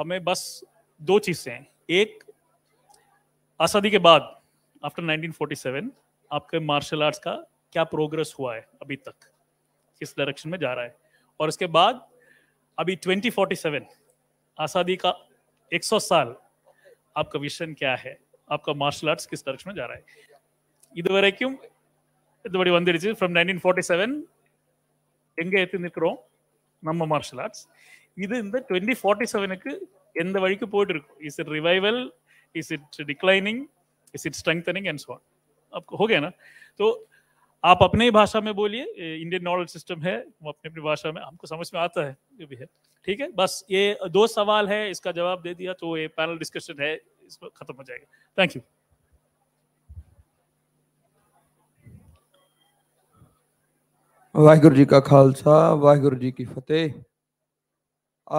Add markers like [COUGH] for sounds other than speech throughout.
हमें बस दो चीज़ें हैं एक आज़ादी के बाद आफ्टर 1947 आपके मार्शल आर्ट्स का क्या प्रोग्रेस हुआ है अभी तक किस डायरेक्शन में जा रहा है और उसके बाद अभी 2047 आज़ादी का 100 साल आपका विशन क्या है आपका मार्शल आर्ट्स किस डायरेक्शन में जा रहा है இதுவரைக்கும் இதுபடி வந்துடுச்சு ஃப்ரம் நைன்டீன் ஃபார்ட்டி செவன் எங்கே எத்தி நிற்கிறோம் நம்ம மார்ஷல் ஆர்ட்ஸ் இது இந்த டுவெண்ட்டி ஃபார்ட்டி செவனுக்கு எந்த வழிக்கு போயிட்டு இருக்கும் is it revival is it declining is it strengthening and so आपको हो गया ना तो आप अपने ही भाषा में बोलिए इंडियन नॉलेज सिस्टम है हम अपने अपनी भाषा में हमको समझ में आता है ये भी है ठीक है बस ये दो सवाल है इसका जवाब दे दिया तो ये पैनल डिस्कशन है इसको खत्म हो जाएगा थैंक यू वाहगुरु जी का खालसा वाहगुरु जी की फतेह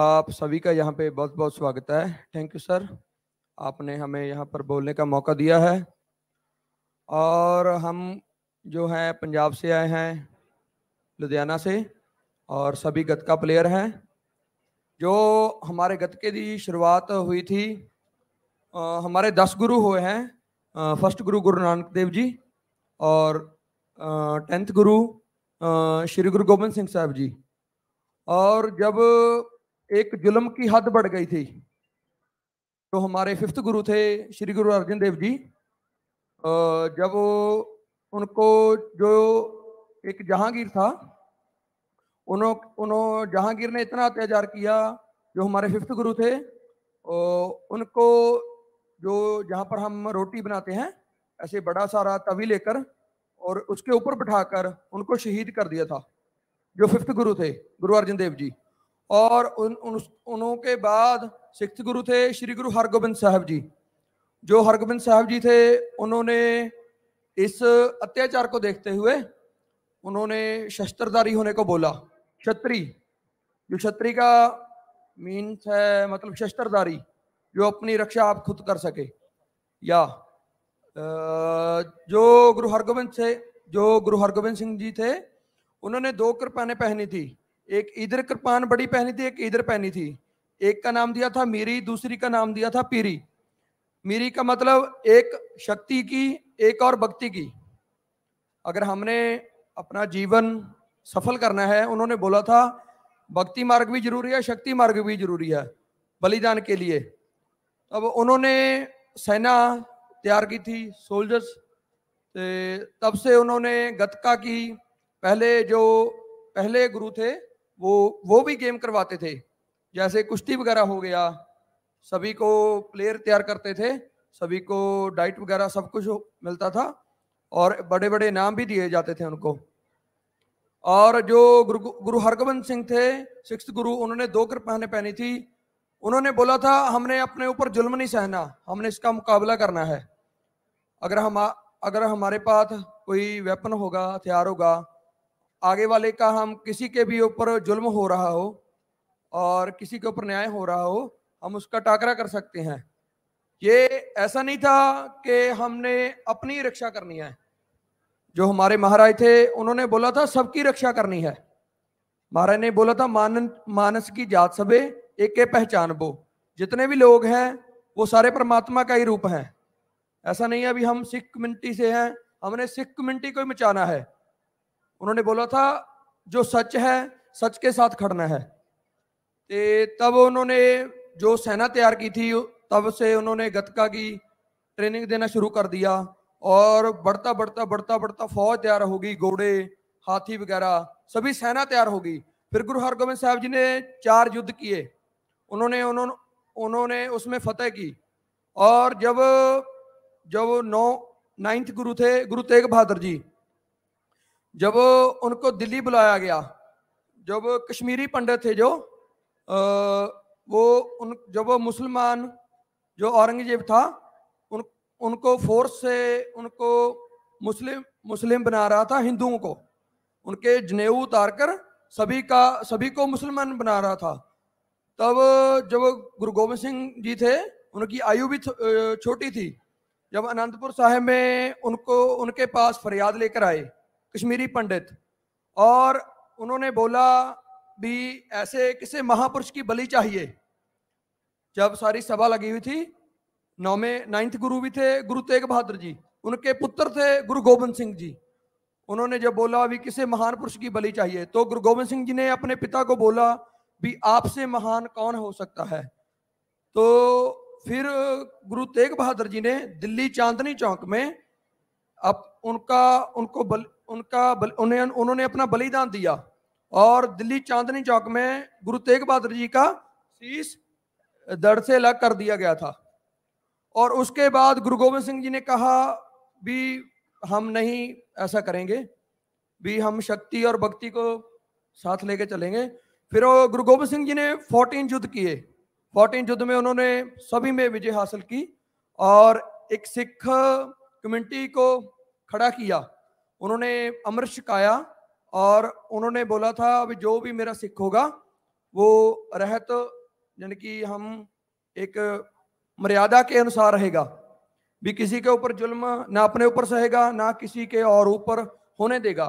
आप सभी का यहाँ पे बहुत बहुत स्वागत है थैंक यू सर आपने हमें यहाँ पर बोलने का मौका दिया है और हम जो हैं पंजाब से आए हैं लुधियाना से और सभी गतका प्लेयर हैं जो हमारे गतके की शुरुआत हुई थी आ, हमारे दस गुरु हुए हैं फर्स्ट गुरु गुरु नानक देव जी और टेंथ गुरु श्री गुरु गोबिंद सिंह साहब जी और जब एक जुल्म की हद बढ़ गई थी तो हमारे फिफ्थ गुरु थे श्री गुरु अर्जन देव जी जब उनको जो एक जहांगीर था उन्हों उन्हों जहांगीर ने इतना अत्याचार किया जो हमारे फिफ्थ गुरु थे उनको जो जहाँ पर हम रोटी बनाते हैं ऐसे बड़ा सारा तवी लेकर और उसके ऊपर बैठाकर उनको शहीद कर दिया था जो फिफ्थ गुरु थे गुरु अर्जन देव जी और उन, उन उनके बाद सिख गुरु थे श्री गुरु हरगोबिंद साहब जी जो हरगोबिंद साहब जी थे उन्होंने इस अत्याचार को देखते हुए उन्होंने शस्त्रधारी होने को बोला क्षत्री जो क्षत्रि का मीन्स है मतलब शस्त्रधारी जो अपनी रक्षा आप खुद कर सके या जो गुरु हरगोबिंद थे जो गुरु हरगोबिंद सिंह जी थे उन्होंने दो कृपाने पहनी थी एक इधर कृपान बड़ी पहनी थी एक इधर पहनी थी एक का नाम दिया था मीरी दूसरी का नाम दिया था पीरी मीरी का मतलब एक शक्ति की एक और भक्ति की अगर हमने अपना जीवन सफल करना है उन्होंने बोला था भक्ति मार्ग भी जरूरी है शक्ति मार्ग भी जरूरी है बलिदान के लिए अब उन्होंने सेना तैयार की थी सोल्जर्स तब से उन्होंने गतका की पहले जो पहले गुरु थे वो वो भी गेम करवाते थे जैसे कुश्ती वगैरह हो गया सभी को प्लेयर तैयार करते थे सभी को डाइट वगैरह सब कुछ मिलता था और बड़े बड़े नाम भी दिए जाते थे उनको और जो गुरु गुरु हरगोबिंद सिंह थे सिक्स गुरु उन्होंने दो कृपाने पहनी थी उन्होंने बोला था हमने अपने ऊपर जुल्म नहीं सहना हमने इसका मुकाबला करना है अगर हम अगर हमारे पास कोई वेपन होगा हथियार होगा आगे वाले का हम किसी के भी ऊपर जुल्म हो रहा हो और किसी के ऊपर न्याय हो रहा हो हम उसका टाकरा कर सकते हैं ये ऐसा नहीं था कि हमने अपनी रक्षा करनी है जो हमारे महाराज थे उन्होंने बोला था सबकी रक्षा करनी है महाराज ने बोला था मान मानस की जात सबे एक के पहचान बो जितने भी लोग हैं वो सारे परमात्मा का ही रूप हैं ऐसा नहीं है अभी हम सिख कम्युनिटी से हैं हमने सिख कम्युनिटी को ही मचाना है उन्होंने बोला था जो सच है सच के साथ खड़ना है ते तब उन्होंने जो सेना तैयार की थी तब से उन्होंने गतका की ट्रेनिंग देना शुरू कर दिया और बढ़ता बढ़ता बढ़ता बढ़ता फौज तैयार होगी घोड़े हाथी वगैरह सभी सेना तैयार होगी फिर गुरु हरगोबिंद साहब जी ने चार युद्ध किए उन्होंने उन्होंने उन्होंने उसमें फतेह की और जब जब नौ नाइन्थ गुरु थे गुरु तेग बहादुर जी जब उनको दिल्ली बुलाया गया जब कश्मीरी पंडित थे जो आ, वो उन जब वो मुसलमान जो औरंगजेब था उन उनको फोर्स से उनको मुस्लिम मुस्लिम बना रहा था हिंदुओं को उनके जनेऊ उतार कर सभी का सभी को मुसलमान बना रहा था तब जब गुरु गोविंद सिंह जी थे उनकी आयु भी छोटी थी जब अनंतपुर साहब में उनको उनके पास फरियाद लेकर आए कश्मीरी पंडित और उन्होंने बोला भी ऐसे किसे महापुरुष की बलि चाहिए जब सारी सभा लगी हुई थी नौवे नाइन्थ गुरु भी थे गुरु तेग बहादुर जी उनके पुत्र थे गुरु गोविंद सिंह जी उन्होंने जब बोला भी किसे महान पुरुष की बलि चाहिए तो गुरु गोविंद सिंह जी ने अपने पिता को बोला भी आपसे महान कौन हो सकता है तो फिर गुरु तेग बहादुर जी ने दिल्ली चांदनी चौक में अब उनका उनको बल उनका उन्हें उन्होंने अपना बलिदान दिया और दिल्ली चांदनी चौक में गुरु तेग बहादुर जी का शीस दड़ से अलग कर दिया गया था और उसके बाद गुरु गोविंद सिंह जी ने कहा भी हम नहीं ऐसा करेंगे भी हम शक्ति और भक्ति को साथ लेके चलेंगे फिर गुरु गोविंद सिंह जी ने फोर्टीन युद्ध किए फोर्टीन युद्ध में उन्होंने सभी में विजय हासिल की और एक सिख कम्युनिटी को खड़ा किया उन्होंने अमृत शिकाया और उन्होंने बोला था अभी जो भी मेरा सिख होगा वो रहत यानी कि हम एक मर्यादा के अनुसार रहेगा भी किसी के ऊपर जुल्म ना अपने ऊपर सहेगा ना किसी के और ऊपर होने देगा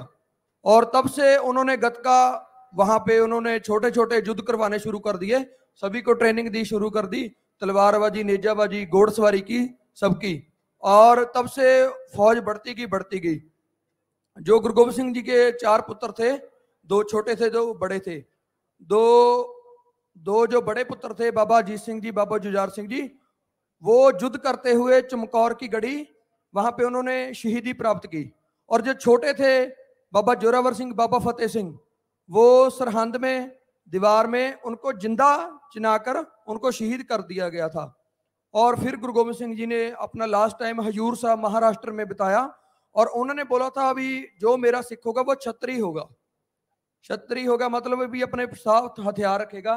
और तब से उन्होंने गतका वहाँ पे उन्होंने छोटे छोटे युद्ध करवाने शुरू कर दिए सभी को ट्रेनिंग दी शुरू कर दी तलवारबाजी नेजाबाजी घोड़सवारी की सबकी और तब से फौज बढ़ती गई बढ़ती गई जो गुरु गोबिंद सिंह जी के चार पुत्र थे दो छोटे थे दो बड़े थे दो दो जो बड़े पुत्र थे बाबा अजीत सिंह जी बाबा जुजार सिंह जी वो युद्ध करते हुए चमकौर की गढ़ी वहां पे उन्होंने शहीदी प्राप्त की और जो छोटे थे बाबा जोरावर सिंह बाबा फतेह सिंह वो सरहंद में दीवार में उनको जिंदा चिनाकर उनको शहीद कर दिया गया था और फिर गुरु गोबिंद सिंह जी ने अपना लास्ट टाइम हजूर साहब महाराष्ट्र में बिताया और उन्होंने बोला था अभी जो मेरा सिख होगा वो छत्री होगा छत्री होगा मतलब भी अपने साथ हथियार रखेगा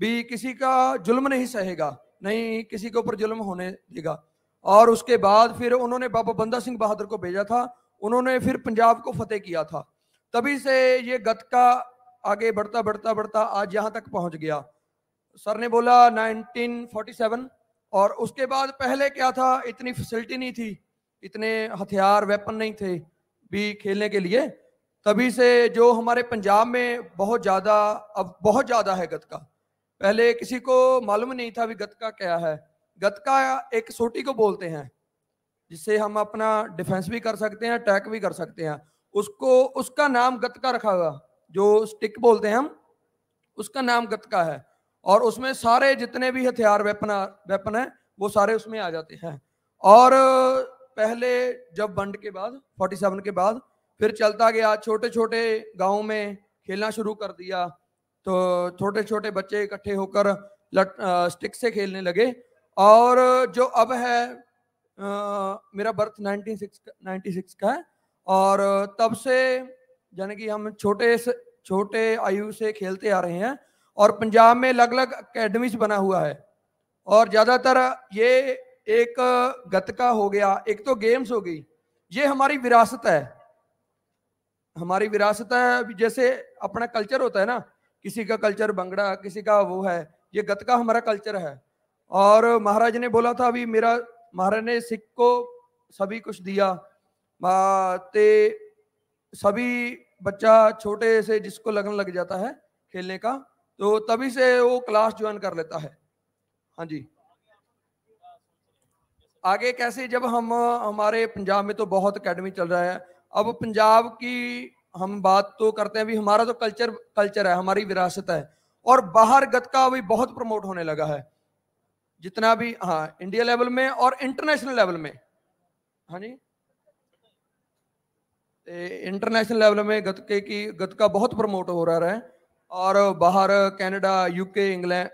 भी किसी का जुल्म नहीं सहेगा नहीं किसी के ऊपर जुल्म होने देगा और उसके बाद फिर उन्होंने बाबा बंदा सिंह बहादुर को भेजा था उन्होंने फिर पंजाब को फतेह किया था तभी से ये गतका आगे बढ़ता बढ़ता बढ़ता आज यहाँ तक पहुँच गया सर ने बोला 1947 और उसके बाद पहले क्या था इतनी फैसिलिटी नहीं थी इतने हथियार वेपन नहीं थे भी खेलने के लिए तभी से जो हमारे पंजाब में बहुत ज़्यादा अब बहुत ज़्यादा है गतका पहले किसी को मालूम नहीं था भी गतका क्या है गतका एक सोटी को बोलते हैं जिससे हम अपना डिफेंस भी कर सकते हैं अटैक भी कर सकते हैं उसको उसका नाम गतका रखा हुआ जो स्टिक बोलते हैं हम उसका नाम गतका है और उसमें सारे जितने भी हथियार वेपन वेपन है वो सारे उसमें आ जाते हैं और पहले जब बंड के बाद 47 के बाद फिर चलता गया छोटे छोटे गाँव में खेलना शुरू कर दिया तो छोटे छोटे बच्चे इकट्ठे होकर लट आ, स्टिक से खेलने लगे और जो अब है आ, मेरा बर्थ 96 96 का है और तब से यानी कि हम छोटे से छोटे आयु से खेलते आ रहे हैं और पंजाब में अलग अलग अकेडमीज बना हुआ है और ज़्यादातर ये एक गतका हो गया एक तो गेम्स हो गई ये हमारी विरासत है हमारी विरासत है जैसे अपना कल्चर होता है ना किसी का कल्चर बंगड़ा किसी का वो है ये गतका हमारा कल्चर है और महाराज ने बोला था अभी मेरा महाराज ने सिख को सभी कुछ दिया ते सभी बच्चा छोटे से जिसको लगन लग जाता है खेलने का तो तभी से वो क्लास ज्वाइन कर लेता है हाँ जी आगे कैसे जब हम हमारे पंजाब में तो बहुत अकेडमी चल रहा है अब पंजाब की हम बात तो करते हैं भी हमारा तो कल्चर कल्चर है हमारी विरासत है और बाहर गतका भी बहुत प्रमोट होने लगा है जितना भी हाँ इंडिया लेवल में और इंटरनेशनल लेवल में हाँ जी इंटरनेशनल लेवल में गतके की गतका बहुत प्रमोट हो रहा है और बाहर कनाडा यूके इंग्लैंड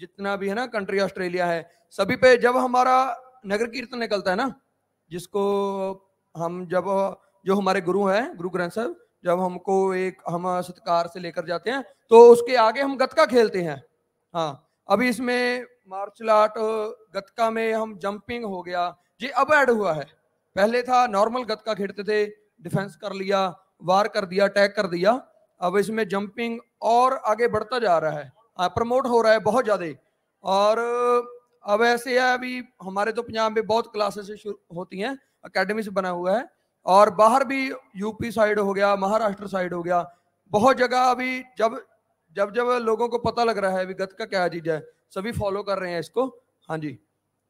जितना भी है ना कंट्री ऑस्ट्रेलिया है सभी पे जब हमारा नगर कीर्तन निकलता है ना जिसको हम जब जो हमारे गुरु हैं गुरु ग्रंथ साहब जब हमको एक हम सत्कार से लेकर जाते हैं तो उसके आगे हम गतका खेलते हैं हाँ अभी इसमें मार्शल आर्ट गतका में हम जंपिंग हो गया ये अब ऐड हुआ है पहले था नॉर्मल गतका खेलते थे डिफेंस कर लिया वार कर दिया अटैक कर दिया अब इसमें जंपिंग और आगे बढ़ता जा रहा है हाँ, प्रमोट हो रहा है बहुत ज़्यादा और अब ऐसे है अभी हमारे तो पंजाब में बहुत क्लासेस शुरू होती हैं अकेडमी से बना हुआ है और बाहर भी यूपी साइड हो गया महाराष्ट्र साइड हो गया बहुत जगह अभी जब जब जब लोगों को पता लग रहा है अभी गत का क्या चीज़ है सभी फॉलो कर रहे हैं इसको हाँ जी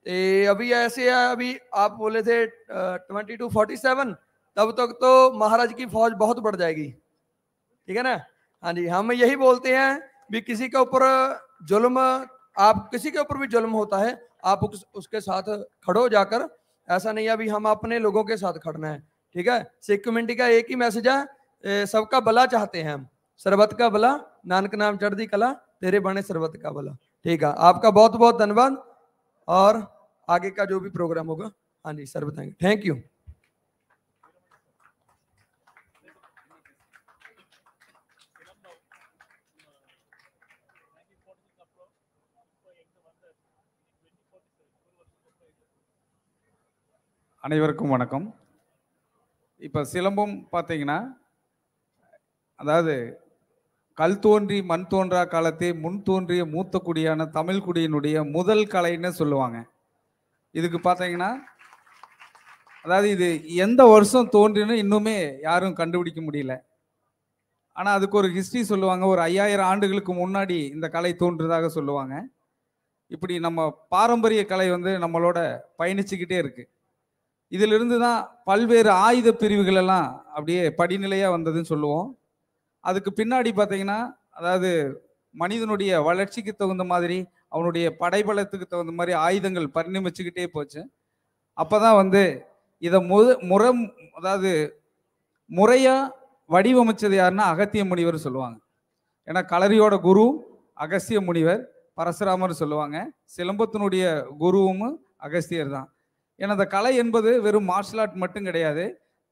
ए, अभी ऐसे है अभी आप बोले थे ट्वेंटी टू फोर्टी सेवन तब तक तो महाराज की फौज बहुत बढ़ जाएगी ठीक है ना हाँ जी हम यही बोलते हैं भी किसी के ऊपर जुल्म आप किसी के ऊपर भी जुल्म होता है आप उस, उसके साथ खड़ो जाकर ऐसा नहीं है अभी हम अपने लोगों के साथ खड़ना है ठीक है सिख कम्युनिटी का एक ही मैसेज है सबका भला चाहते हैं हम सरबत का भला नानक नाम दी कला तेरे बने सरबत का भला ठीक है आपका बहुत बहुत धन्यवाद और आगे का जो भी प्रोग्राम होगा हाँ जी सर बताएंगे थैंक यू அனைவருக்கும் வணக்கம் இப்போ சிலம்பம் பார்த்தீங்கன்னா அதாவது கல் தோன்றி மண் தோன்றா காலத்தே முன் தோன்றிய மூத்த குடியான தமிழ் குடியினுடைய முதல் கலைன்னு சொல்லுவாங்க இதுக்கு பார்த்தீங்கன்னா அதாவது இது எந்த வருஷம் தோன்றினு இன்னுமே யாரும் கண்டுபிடிக்க முடியல ஆனால் அதுக்கு ஒரு ஹிஸ்ட்ரி சொல்லுவாங்க ஒரு ஐயாயிரம் ஆண்டுகளுக்கு முன்னாடி இந்த கலை தோன்றுதாக சொல்லுவாங்க இப்படி நம்ம பாரம்பரிய கலை வந்து நம்மளோட பயணிச்சுக்கிட்டே இருக்குது இதிலிருந்து தான் பல்வேறு ஆயுத பிரிவுகள் எல்லாம் அப்படியே படிநிலையாக வந்ததுன்னு சொல்லுவோம் அதுக்கு பின்னாடி பார்த்தீங்கன்னா அதாவது மனிதனுடைய வளர்ச்சிக்கு தகுந்த மாதிரி அவனுடைய படைபலத்துக்கு தகுந்த மாதிரி ஆயுதங்கள் பரிணமிச்சுக்கிட்டே போச்சு அப்போ தான் வந்து இதை மு முறை அதாவது முறையாக வடிவமைச்சது யாருன்னா அகத்திய முனிவர் சொல்லுவாங்க ஏன்னா கலரியோட குரு அகஸ்திய முனிவர் பரசுராமர் சொல்லுவாங்க சிலம்பத்தினுடைய குருவும் அகஸ்தியர் தான் எனது கலை என்பது வெறும் மார்ஷல் ஆர்ட் மட்டும் கிடையாது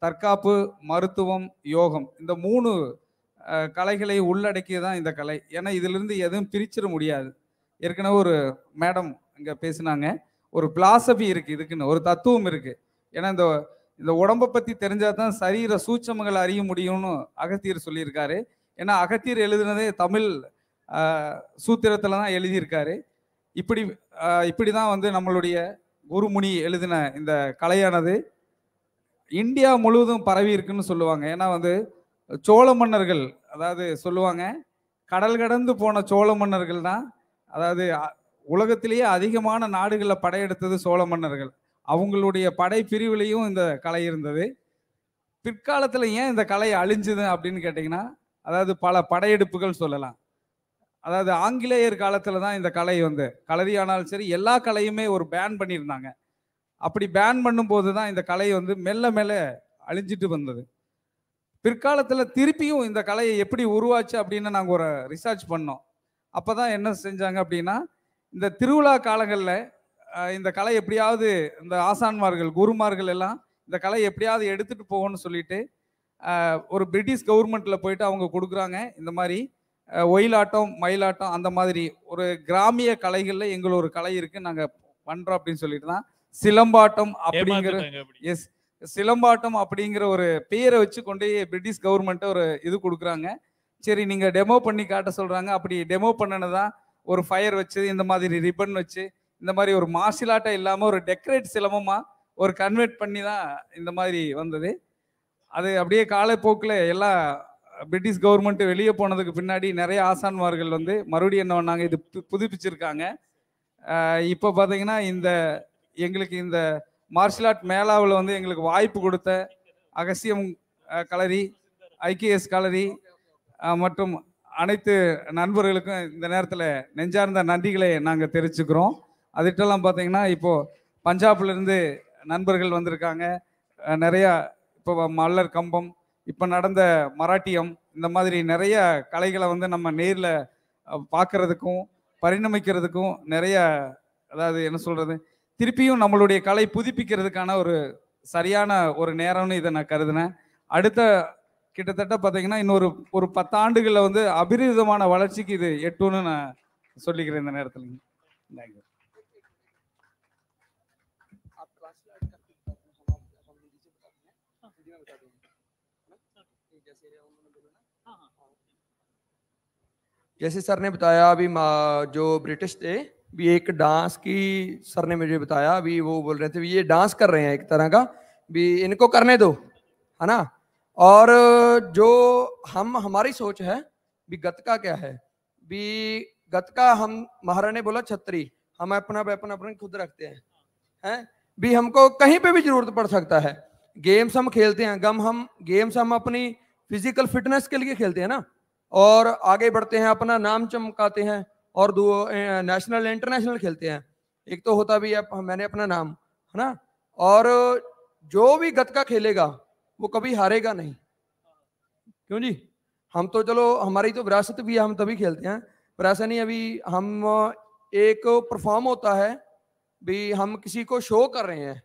தற்காப்பு மருத்துவம் யோகம் இந்த மூணு கலைகளை உள்ளடக்கிய தான் இந்த கலை ஏன்னா இதிலிருந்து எதுவும் பிரிச்சிட முடியாது ஏற்கனவே ஒரு மேடம் இங்கே பேசினாங்க ஒரு பிலாசபி இருக்குது இதுக்குன்னு ஒரு தத்துவம் இருக்குது ஏன்னா இந்த இந்த உடம்பை பற்றி தெரிஞ்சால் தான் சரீர சூட்சமங்கள் அறிய முடியும்னு அகத்தியர் சொல்லியிருக்காரு ஏன்னா அகத்தியர் எழுதுனதே தமிழ் சூத்திரத்தில் தான் எழுதியிருக்காரு இப்படி இப்படி தான் வந்து நம்மளுடைய குருமுனி எழுதின இந்த கலையானது இந்தியா முழுவதும் பரவி இருக்குன்னு சொல்லுவாங்க ஏன்னா வந்து சோழ மன்னர்கள் அதாவது சொல்லுவாங்க கடல் கடந்து போன சோழ மன்னர்கள் தான் அதாவது உலகத்திலேயே அதிகமான நாடுகளில் படையெடுத்தது சோழ மன்னர்கள் அவங்களுடைய படை பிரிவுலையும் இந்த கலை இருந்தது பிற்காலத்தில் ஏன் இந்த கலை அழிஞ்சுது அப்படின்னு கேட்டிங்கன்னா அதாவது பல படையெடுப்புகள் சொல்லலாம் அதாவது ஆங்கிலேயர் காலத்தில் தான் இந்த கலை வந்து கலரியானாலும் சரி எல்லா கலையுமே ஒரு பேன் பண்ணியிருந்தாங்க அப்படி பேன் பண்ணும்போது தான் இந்த கலை வந்து மெல்ல மெல்ல அழிஞ்சிட்டு வந்தது பிற்காலத்தில் திருப்பியும் இந்த கலையை எப்படி உருவாச்சு அப்படின்னு நாங்கள் ஒரு ரிசர்ச் பண்ணோம் அப்போ தான் என்ன செஞ்சாங்க அப்படின்னா இந்த திருவிழா காலங்களில் இந்த கலை எப்படியாவது இந்த ஆசான்மார்கள் குருமார்கள் எல்லாம் இந்த கலை எப்படியாவது எடுத்துகிட்டு போகணும்னு சொல்லிட்டு ஒரு பிரிட்டிஷ் கவர்மெண்ட்டில் போயிட்டு அவங்க கொடுக்குறாங்க இந்த மாதிரி ஒயிலாட்டம் மயிலாட்டம் அந்த மாதிரி ஒரு கிராமிய கலைகளில் எங்களுக்கு ஒரு கலை இருக்கு நாங்கள் பண்றோம் அப்படின்னு சொல்லிட்டு தான் சிலம்பாட்டம் அப்படிங்கிற எஸ் சிலம்பாட்டம் அப்படிங்கிற ஒரு பேரை வச்சு கொண்டு பிரிட்டிஷ் கவர்மெண்ட்டை ஒரு இது கொடுக்குறாங்க சரி நீங்கள் டெமோ பண்ணி காட்ட சொல்கிறாங்க அப்படி டெமோ பண்ணினதான் ஒரு ஃபயர் வச்சு இந்த மாதிரி ரிப்பன் வச்சு இந்த மாதிரி ஒரு மார்ஷியல் ஆர்ட்டை இல்லாமல் ஒரு டெக்கரேட் சிலம்பமாக ஒரு கன்வெர்ட் பண்ணி தான் இந்த மாதிரி வந்தது அது அப்படியே காலப்போக்கில் எல்லாம் பிரிட்டிஷ் கவர்மெண்ட் வெளியே போனதுக்கு பின்னாடி நிறைய ஆசான்மார்கள் வந்து மறுபடியும் என்ன பண்ணாங்க இது புதுப்பிச்சிருக்காங்க இப்போ பார்த்தீங்கன்னா இந்த எங்களுக்கு இந்த மார்ஷல் ஆர்ட் மேலாவில் வந்து எங்களுக்கு வாய்ப்பு கொடுத்த அகசியம் கலரி ஐகேஎஸ் கலரி மற்றும் அனைத்து நண்பர்களுக்கும் இந்த நேரத்தில் நெஞ்சார்ந்த நன்றிகளை நாங்கள் தெரிவிச்சுக்கிறோம் அதுட்டெல்லாம் பார்த்தீங்கன்னா இப்போது பஞ்சாப்லேருந்து நண்பர்கள் வந்திருக்காங்க நிறையா இப்போ மல்லர் கம்பம் இப்போ நடந்த மராட்டியம் இந்த மாதிரி நிறைய கலைகளை வந்து நம்ம நேரில் பார்க்கறதுக்கும் பரிணமிக்கிறதுக்கும் நிறைய அதாவது என்ன சொல்கிறது திருப்பியும் நம்மளுடைய கலை புதுப்பிக்கிறதுக்கான ஒரு சரியான ஒரு நேரம்னு இதை நான் கருதினேன் அடுத்த கிட்டத்தட்ட பார்த்தீங்கன்னா இன்னொரு ஒரு பத்தாண்டுகளில் வந்து அபிரிதமான வளர்ச்சிக்கு இது எட்டும்னு நான் சொல்லிக்கிறேன் இந்த நேரத்தில் தேங்க்யூ जैसे सर ने बताया अभी जो ब्रिटिश थे भी एक डांस की सर ने मुझे बताया अभी वो बोल रहे थे भी ये डांस कर रहे हैं एक तरह का भी इनको करने दो है ना और जो हम हमारी सोच है भी गतका क्या है भी गतका हम महाराणा ने बोला छतरी हम अपना वेपन अपने खुद रखते हैं हैं भी हमको कहीं पे भी जरूरत पड़ सकता है गेम्स हम खेलते हैं गम हम गेम्स हम अपनी फिजिकल फिटनेस के लिए खेलते हैं ना और आगे बढ़ते हैं अपना नाम चमकाते हैं और दो नेशनल इंटरनेशनल खेलते हैं एक तो होता भी है मैंने अपना नाम है ना और जो भी गतका खेलेगा वो कभी हारेगा नहीं क्यों जी हम तो चलो हमारी तो विरासत भी है हम तभी खेलते हैं पर ऐसा नहीं अभी हम एक परफॉर्म होता है भी हम किसी को शो कर रहे हैं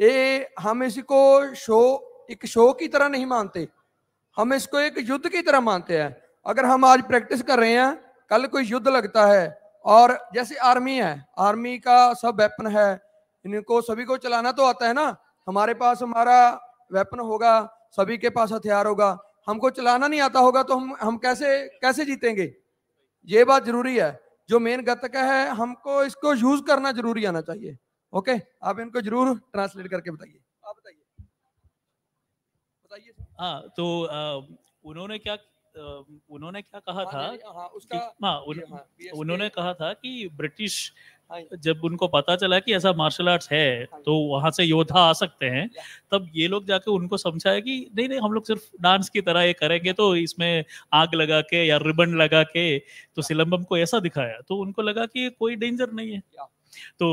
ये हम इसको शो एक शो की तरह नहीं मानते हम इसको एक युद्ध की तरह मानते हैं अगर हम आज प्रैक्टिस कर रहे हैं कल कोई युद्ध लगता है और जैसे आर्मी है आर्मी का सब वेपन है इनको सभी को चलाना तो आता है ना हमारे पास हमारा वेपन होगा सभी के पास हथियार होगा हमको चलाना नहीं आता होगा तो हम हम कैसे कैसे जीतेंगे ये बात जरूरी है जो मेन गतक है हमको इसको यूज करना जरूरी आना चाहिए ओके आप इनको जरूर ट्रांसलेट करके बताइए आप बताइए बताइए हाँ तो उन्होंने क्या उन्होंने क्या कहा हाँ, था हाँ, उसका हाँ, हाँ, उन्होंने कहा था कि ब्रिटिश जब उनको पता चला कि ऐसा मार्शल आर्ट्स है तो वहां से योद्धा आ सकते हैं तब ये लोग जाके उनको समझाया कि नहीं नहीं हम लोग सिर्फ डांस की तरह ये करेंगे तो इसमें आग लगा के या रिबन लगा के तो सिलम्बम को ऐसा दिखाया तो उनको लगा कि कोई डेंजर नहीं है तो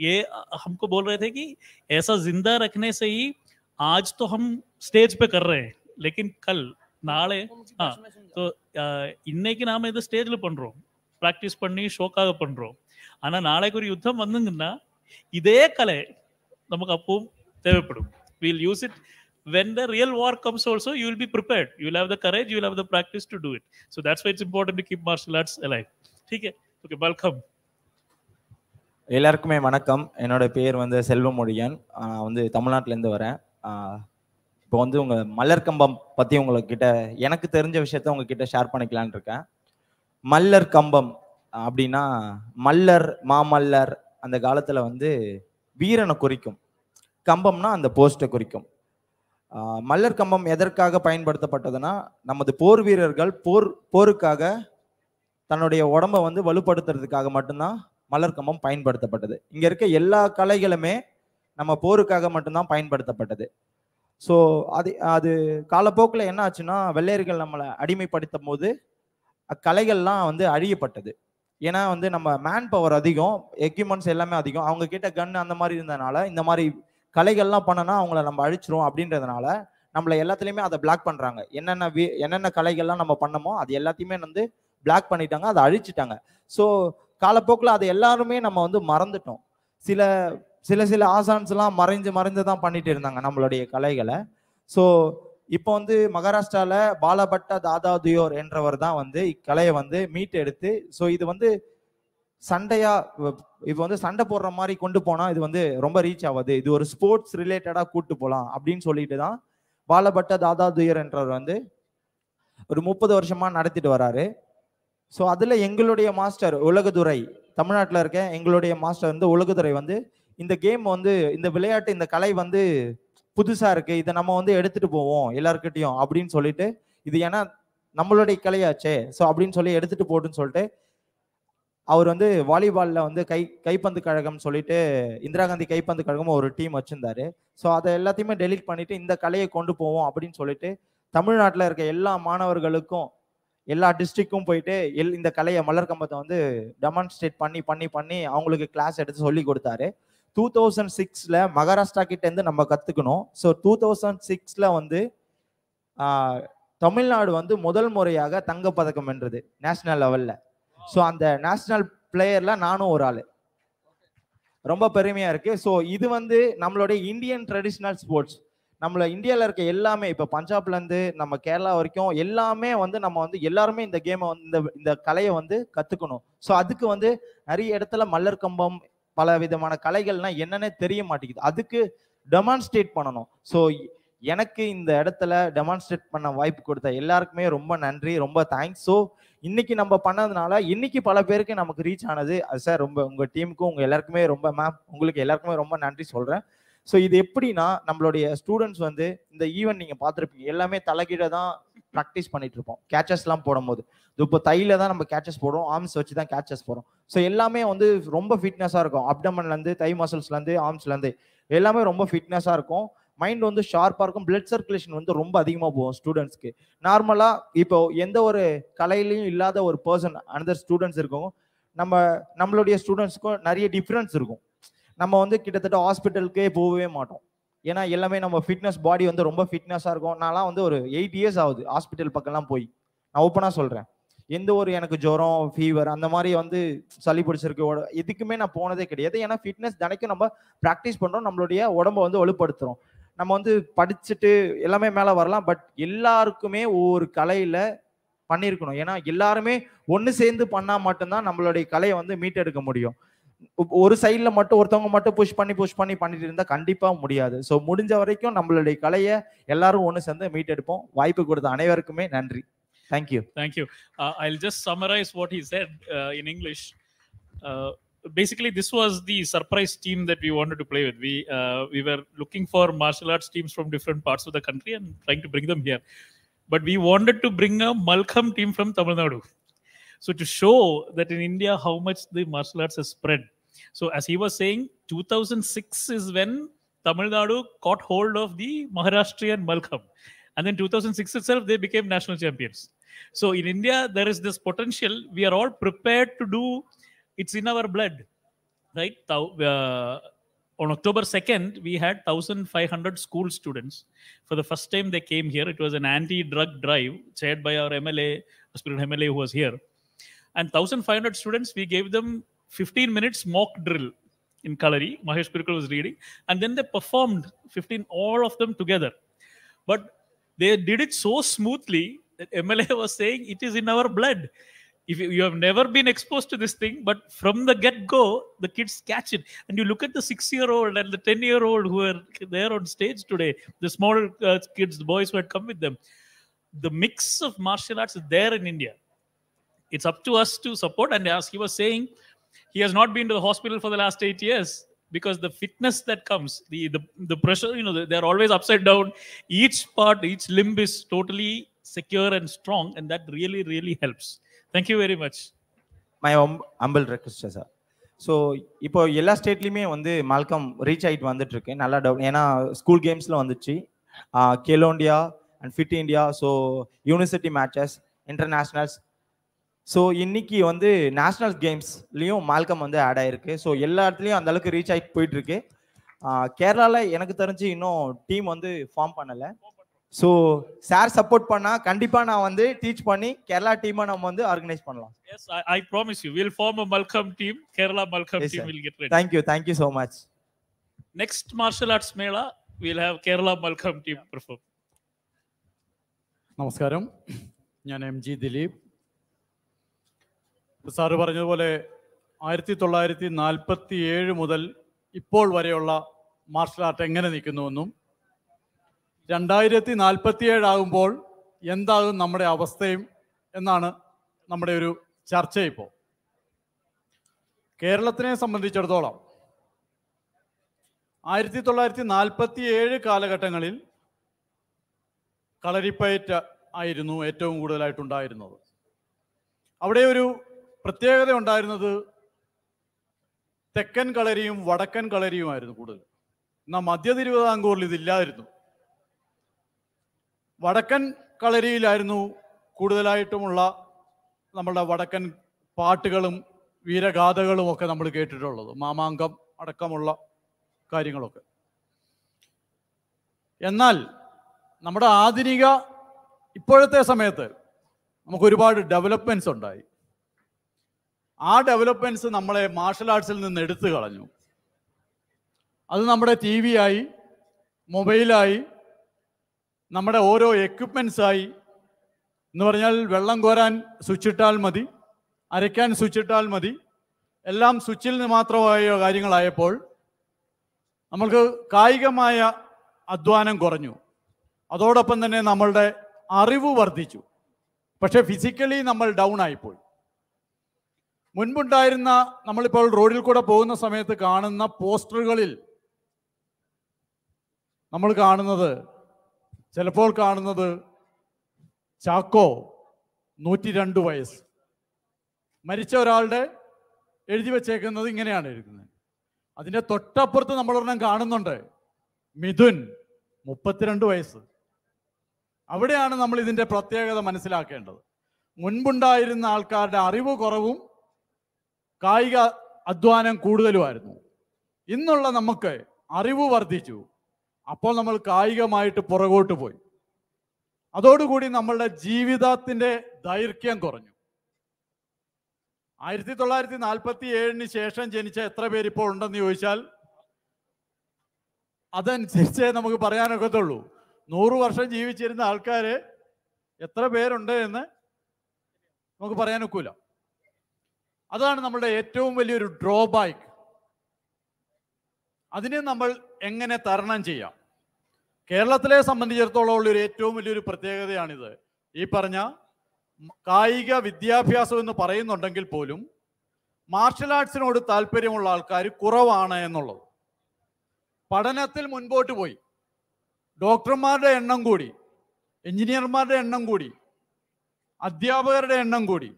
ये हमको बोल रहे थे कि ऐसा जिंदा रखने से ही आज तो हम स्टेज पे कर रहे हैं लेकिन कल ನಾಳೆ ಹಾ ಸೊ ಇನ್ನೈಕಿ ನಾಮ ಇದು ಸ್ಟೇಜ್ಲ ಪಣ್ರೋಮ್ ಪ್ರಾಕ್ಟೀಸ್ ಪಣ್ಣಿ ஷோக்காக பண்றோம் ஆனா நாளைக்கு ஒரு யுத்தம் வந்துங்கன்னா இதே கலை நமக்கு அப்பவும் தேவைப்படும் will use it when the real war comes also you will be prepared you will have the courage you will have the practice to do it so that's why it's important to keep martial arts alive okay welcome எல்லாருக்குமே வணக்கம் என்னோட பேர் வந்து செல்வமொழியன் நான் வந்து தமிழ்நாட்டிலேருந்து வரேன் இப்போ வந்து உங்கள் கம்பம் பற்றி உங்கள்கிட்ட எனக்கு தெரிஞ்ச விஷயத்த உங்ககிட்ட ஷேர் பண்ணிக்கலான் இருக்கேன் மல்லர் கம்பம் அப்படின்னா மல்லர் மாமல்லர் அந்த காலத்தில் வந்து வீரனை குறிக்கும் கம்பம்னா அந்த போஸ்ட்டை குறிக்கும் மல்லர் கம்பம் எதற்காக பயன்படுத்தப்பட்டதுன்னா நமது போர் வீரர்கள் போர் போருக்காக தன்னுடைய உடம்பை வந்து வலுப்படுத்துறதுக்காக மட்டும்தான் மலர் கம்பம் பயன்படுத்தப்பட்டது இங்கே இருக்க எல்லா கலைகளுமே நம்ம போருக்காக மட்டும்தான் பயன்படுத்தப்பட்டது ஸோ அது அது காலப்போக்கில் என்ன ஆச்சுன்னா வெள்ளையர்கள் நம்மளை அடிமைப்படுத்தும் போது அக்கலைகள்லாம் வந்து அழியப்பட்டது ஏன்னா வந்து நம்ம மேன் பவர் அதிகம் எக்யூப்மெண்ட்ஸ் எல்லாமே அதிகம் அவங்க கிட்ட கன் அந்த மாதிரி இருந்ததுனால இந்த மாதிரி கலைகள்லாம் பண்ணனா அவங்கள நம்ம அழிச்சிரும் அப்படின்றதுனால நம்மளை எல்லாத்துலேயுமே அதை பிளாக் பண்ணுறாங்க என்னென்ன என்னென்ன கலைகள்லாம் நம்ம பண்ணமோ அது எல்லாத்தையுமே வந்து பிளாக் பண்ணிட்டாங்க அதை அழிச்சிட்டாங்க ஸோ காலப்போக்கில் அதை எல்லாருமே நம்ம வந்து மறந்துட்டோம் சில சில சில ஆசான்ஸ்லாம் மறைஞ்சு மறைஞ்சு தான் பண்ணிட்டு இருந்தாங்க நம்மளுடைய கலைகளை ஸோ இப்போ வந்து மகாராஷ்டிராவில் பாலபட்ட தாதா துயோர் என்றவர் தான் வந்து இக்கலையை வந்து மீட்டெடுத்து எடுத்து ஸோ இது வந்து சண்டையா இப்போ வந்து சண்டை போடுற மாதிரி கொண்டு போனால் இது வந்து ரொம்ப ரீச் ஆகுது இது ஒரு ஸ்போர்ட்ஸ் ரிலேட்டடாக கூட்டு போகலாம் அப்படின்னு சொல்லிட்டு தான் பாலபட்ட துயர் என்றவர் வந்து ஒரு முப்பது வருஷமா நடத்திட்டு வராரு ஸோ அதில் எங்களுடைய மாஸ்டர் உலகதுறை தமிழ்நாட்டில் இருக்க எங்களுடைய மாஸ்டர் வந்து உலகதுறை வந்து இந்த கேம் வந்து இந்த விளையாட்டு இந்த கலை வந்து புதுசாக இருக்குது இதை நம்ம வந்து எடுத்துகிட்டு போவோம் எல்லாருக்கிட்டையும் அப்படின்னு சொல்லிட்டு இது ஏன்னா நம்மளுடைய கலையாச்சே ஸோ அப்படின்னு சொல்லி எடுத்துகிட்டு போட்டுன்னு சொல்லிட்டு அவர் வந்து வாலிபாலில் வந்து கை கைப்பந்து கழகம் சொல்லிட்டு இந்திரா காந்தி கைப்பந்து கழகம் ஒரு டீம் வச்சுருந்தாரு ஸோ அதை எல்லாத்தையுமே டெலீட் பண்ணிவிட்டு இந்த கலையை கொண்டு போவோம் அப்படின்னு சொல்லிட்டு தமிழ்நாட்டில் இருக்க எல்லா மாணவர்களுக்கும் எல்லா டிஸ்ட்ரிக்கும் போயிட்டு எல் இந்த கலையை மலர் கம்பத்தை வந்து டெமான்ஸ்ட்ரேட் பண்ணி பண்ணி பண்ணி அவங்களுக்கு கிளாஸ் எடுத்து சொல்லி கொடுத்தாரு டூ தௌசண்ட் சிக்ஸில் மகாராஷ்டிரா கிட்டேருந்து நம்ம கற்றுக்கணும் ஸோ டூ தௌசண்ட் சிக்ஸில் வந்து தமிழ்நாடு வந்து முதல் முறையாக தங்கப்பதக்கம் வென்றது நேஷ்னல் லெவலில் ஸோ அந்த நேஷ்னல் பிளேயரில் நானும் ஒரு ஆள் ரொம்ப பெருமையாக இருக்குது ஸோ இது வந்து நம்மளுடைய இந்தியன் ட்ரெடிஷ்னல் ஸ்போர்ட்ஸ் நம்மள இந்தியாவில் இருக்க எல்லாமே இப்போ பஞ்சாப்லேருந்து நம்ம கேரளா வரைக்கும் எல்லாமே வந்து நம்ம வந்து எல்லாருமே இந்த கேமை வந்து இந்த இந்த கலையை வந்து கற்றுக்கணும் ஸோ அதுக்கு வந்து நிறைய இடத்துல மல்லர் கம்பம் பல விதமான கலைகள்னா என்னன்னே தெரிய மாட்டேங்குது அதுக்கு டெமான்ஸ்ட்ரேட் பண்ணணும் ஸோ எனக்கு இந்த இடத்துல டெமான்ஸ்ட்ரேட் பண்ண வாய்ப்பு கொடுத்த எல்லாருக்குமே ரொம்ப நன்றி ரொம்ப தேங்க்ஸ் ஸோ இன்னைக்கு நம்ம பண்ணதுனால இன்னைக்கு பல பேருக்கு நமக்கு ரீச் ஆனது அது சார் ரொம்ப உங்கள் டீமுக்கும் உங்கள் எல்லாருக்குமே ரொம்ப மேம் உங்களுக்கு எல்லாருக்குமே ரொம்ப நன்றி சொல்கிறேன் ஸோ இது எப்படின்னா நம்மளுடைய ஸ்டூடெண்ட்ஸ் வந்து இந்த ஈவெண்ட் நீங்கள் பார்த்துருப்பீங்க எல்லாமே தலைகீழ தான் ப்ராக்டிஸ் பண்ணிட்டு இருப்போம் கேச்சஸ்லாம் போடும் போது இப்போ தையில தான் நம்ம கேச்சஸ் போடுறோம் ஆர்ம்ஸ் வச்சு தான் கேச்சஸ் போடுறோம் ஸோ எல்லாமே வந்து ரொம்ப ஃபிட்னஸாக இருக்கும் அப்டமன்லேருந்து தை மசில்ஸ்லேருந்து ஆர்ம்ஸ்லேருந்து எல்லாமே ரொம்ப ஃபிட்னஸாக இருக்கும் மைண்ட் வந்து ஷார்ப்பாக இருக்கும் பிளட் சர்க்குலேஷன் வந்து ரொம்ப அதிகமாக போகும் ஸ்டூடெண்ட்ஸ்க்கு நார்மலாக இப்போ எந்த ஒரு கலையிலையும் இல்லாத ஒரு பர்சன் அனதர் ஸ்டூடெண்ட்ஸ் இருக்கும் நம்ம நம்மளுடைய ஸ்டூடெண்ட்ஸ்க்கும் நிறைய டிஃப்ரென்ஸ் இருக்கும் நம்ம வந்து கிட்டத்தட்ட ஹாஸ்பிட்டலுக்கே போகவே மாட்டோம் ஏன்னா எல்லாமே நம்ம ஃபிட்னஸ் பாடி வந்து ரொம்ப ஃபிட்னஸாக இருக்கும் நான்லாம் வந்து ஒரு எயிட் இயர்ஸ் ஆகுது ஹாஸ்பிட்டல் பக்கம்லாம் போய் நான் ஓப்பனாக சொல்கிறேன் எந்த ஒரு எனக்கு ஜுரம் ஃபீவர் அந்த மாதிரி வந்து சளி பிடிச்சிருக்கு எதுக்குமே நான் போனதே கிடையாது ஏன்னா ஃபிட்னஸ் தினைக்கும் நம்ம ப்ராக்டிஸ் பண்ணுறோம் நம்மளுடைய உடம்பை வந்து வலுப்படுத்துகிறோம் நம்ம வந்து படிச்சுட்டு எல்லாமே மேலே வரலாம் பட் எல்லாருக்குமே ஒவ்வொரு கலையில் பண்ணியிருக்கணும் ஏன்னா எல்லாருமே ஒன்று சேர்ந்து பண்ணால் மட்டும்தான் நம்மளுடைய கலையை வந்து மீட்டெடுக்க முடியும் ஒரு சைடில் மட்டும் ஒருத்தவங்க மட்டும் புஷ் பண்ணி புஷ் பண்ணி பண்ணிட்டு இருந்தால் கண்டிப்பாக முடியாது ஸோ முடிஞ்ச வரைக்கும் நம்மளுடைய கலையை எல்லாரும் ஒன்று சேர்ந்து மீட் எடுப்போம் வாய்ப்பு கொடுத்த அனைவருக்குமே நன்றி thank you thank you I just summarize what he said in English basically this was the surprise team that we wanted to play with we uh, we were looking for martial arts teams from different parts of the country and trying to bring them here but we wanted to bring a malcolm team from tamil nadu so to show that in india how much the martial arts has spread So as he was saying, 2006 is when Tamil Nadu caught hold of the Maharashtrian Malkham. And then 2006 itself, they became national champions. So in India, there is this potential. We are all prepared to do. It's in our blood, right? Uh, on October 2nd, we had 1,500 school students. For the first time they came here, it was an anti-drug drive chaired by our MLA, Spirit MLA who was here. And 1,500 students, we gave them 15 minutes mock drill in Kalari. Mahesh Pirkal was reading. And then they performed 15, all of them together. But they did it so smoothly that MLA was saying it is in our blood. If you, you have never been exposed to this thing, but from the get go, the kids catch it. And you look at the six year old and the 10 year old who are there on stage today, the smaller uh, kids, the boys who had come with them. The mix of martial arts is there in India. It's up to us to support. And as he was saying, he has not been to the hospital for the last eight years because the fitness that comes, the the, the pressure, you know, they're always upside down. Each part, each limb is totally secure and strong, and that really, really helps. Thank you very much. My humble request sir so இப்போ எல்லா ஸ்டேட்லேயுமே வந்து Malcolm reach ஆகிட்டு வந்துட்டு இருக்கு நல்லா டவு ஏன்னா school கேம்ஸில் வந்துச்சு Khelo India and fit India so university matches internationals so இன்னைக்கு வந்து நேஷ்னல் கேம்ஸ்லேயும் மால்கம் வந்து ஆட் ஆயிருக்கு ஸோ எல்லா இடத்துலையும் அந்த அளவுக்கு ரீச் ஆகி போயிட்டு இருக்கு கேரளாவில் எனக்கு தெரிஞ்சு இன்னும் டீம் வந்து ஃபார்ம் பண்ணலை ஸோ சார் சப்போர்ட் பண்ணால் கண்டிப்பாக நான் வந்து டீச் பண்ணி கேரளா டீமை நம்ம வந்து ஆர்கனைஸ் பண்ணலாம் yes I promise you will form a mallakhamb team Kerala mallakhamb team will get thank you thank you so much next martial arts mela will have Kerala mallakhamb team perform நமஸ்காரம் ഞാൻ എം ജി ദിലീപ് സാറ് പറഞ്ഞതുപോലെ ആയിരത്തി തൊള്ളായിരത്തി നാൽപ്പത്തി ഏഴ് മുതൽ ഇപ്പോൾ വരെയുള്ള മാർഷൽ ആർട്ട് എങ്ങനെ നിൽക്കുന്നുവെന്നും രണ്ടായിരത്തി നാൽപ്പത്തി ഏഴാകുമ്പോൾ എന്താകും നമ്മുടെ അവസ്ഥയും എന്നാണ് നമ്മുടെ ഒരു ചർച്ച ഇപ്പോൾ കേരളത്തിനെ സംബന്ധിച്ചിടത്തോളം ആയിരത്തി തൊള്ളായിരത്തി നാൽപ്പത്തി ഏഴ് കാലഘട്ടങ്ങളിൽ കളരിപ്പയറ്റ് ആയിരുന്നു ഏറ്റവും കൂടുതലായിട്ടുണ്ടായിരുന്നത് അവിടെ ഒരു പ്രത്യേകത ഉണ്ടായിരുന്നത് തെക്കൻ കളരിയും വടക്കൻ കളരിയുമായിരുന്നു കൂടുതൽ എന്നാൽ മധ്യ തിരുവിതാംകൂറിൽ ഇതില്ലായിരുന്നു വടക്കൻ കളരിയിലായിരുന്നു കൂടുതലായിട്ടുമുള്ള നമ്മളുടെ വടക്കൻ പാട്ടുകളും വീരഗാഥകളും ഒക്കെ നമ്മൾ കേട്ടിട്ടുള്ളത് മാമാങ്കം അടക്കമുള്ള കാര്യങ്ങളൊക്കെ എന്നാൽ നമ്മുടെ ആധുനിക ഇപ്പോഴത്തെ സമയത്ത് നമുക്ക് ഒരുപാട് ഡെവലപ്മെൻറ്റ്സ് ഉണ്ടായി ആ ഡെവലപ്മെന്റ്സ് നമ്മളെ മാർഷൽ ആർട്സിൽ നിന്ന് എടുത്തു കളഞ്ഞു അത് നമ്മുടെ ടി വി ആയി മൊബൈലായി നമ്മുടെ ഓരോ എക്യുപ്മെൻസായി എന്ന് പറഞ്ഞാൽ വെള്ളം കോരാൻ സ്വിച്ചിട്ടാൽ ഇട്ടാൽ മതി അരയ്ക്കാൻ സ്വിച്ചിട്ടാൽ ഇട്ടാൽ മതി എല്ലാം സ്വിച്ചിൽ നിന്ന് മാത്രമായ കാര്യങ്ങളായപ്പോൾ നമ്മൾക്ക് കായികമായ അധ്വാനം കുറഞ്ഞു അതോടൊപ്പം തന്നെ നമ്മളുടെ അറിവ് വർദ്ധിച്ചു പക്ഷേ ഫിസിക്കലി നമ്മൾ ഡൗൺ ആയിപ്പോയി മുൻപുണ്ടായിരുന്ന നമ്മളിപ്പോൾ റോഡിൽ കൂടെ പോകുന്ന സമയത്ത് കാണുന്ന പോസ്റ്ററുകളിൽ നമ്മൾ കാണുന്നത് ചിലപ്പോൾ കാണുന്നത് ചാക്കോ നൂറ്റി രണ്ട് വയസ്സ് മരിച്ച ഒരാളുടെ എഴുതി വെച്ചേക്കുന്നത് ഇങ്ങനെയാണ് എഴുതുന്നത് അതിൻ്റെ തൊട്ടപ്പുറത്ത് നമ്മളൊരെണ്ണം കാണുന്നുണ്ട് മിഥുൻ മുപ്പത്തിരണ്ട് വയസ്സ് അവിടെയാണ് നമ്മൾ ഇതിൻ്റെ പ്രത്യേകത മനസ്സിലാക്കേണ്ടത് മുൻപുണ്ടായിരുന്ന ആൾക്കാരുടെ അറിവ് കുറവും കായിക അധ്വാനം കൂടുതലുമായിരുന്നു ഇന്നുള്ള നമുക്ക് അറിവ് വർദ്ധിച്ചു അപ്പോൾ നമ്മൾ കായികമായിട്ട് പുറകോട്ട് പോയി അതോടുകൂടി നമ്മളുടെ ജീവിതത്തിന്റെ ദൈർഘ്യം കുറഞ്ഞു ആയിരത്തി തൊള്ളായിരത്തി നാൽപ്പത്തി ഏഴിന് ശേഷം ജനിച്ച എത്ര പേര് ഇപ്പോൾ ഉണ്ടെന്ന് ചോദിച്ചാൽ അതനുസരിച്ചേ നമുക്ക് പറയാനൊക്കത്തുള്ളൂ നൂറ് വർഷം ജീവിച്ചിരുന്ന ആൾക്കാർ എത്ര പേരുണ്ട് എന്ന് നമുക്ക് പറയാനൊക്കൂല അതാണ് നമ്മുടെ ഏറ്റവും വലിയൊരു ഡ്രോബാക്ക് അതിനെ നമ്മൾ എങ്ങനെ തരണം ചെയ്യാം കേരളത്തിലെ സംബന്ധിച്ചിടത്തോളം ഉള്ളൊരു ഒരു ഏറ്റവും വലിയൊരു പ്രത്യേകതയാണിത് ഈ പറഞ്ഞ കായിക വിദ്യാഭ്യാസം എന്ന് പറയുന്നുണ്ടെങ്കിൽ പോലും മാർഷൽ ആർട്സിനോട് താല്പര്യമുള്ള ആൾക്കാർ കുറവാണ് എന്നുള്ളത് പഠനത്തിൽ മുൻപോട്ട് പോയി ഡോക്ടർമാരുടെ എണ്ണം കൂടി എഞ്ചിനീയർമാരുടെ എണ്ണം കൂടി അധ്യാപകരുടെ എണ്ണം കൂടി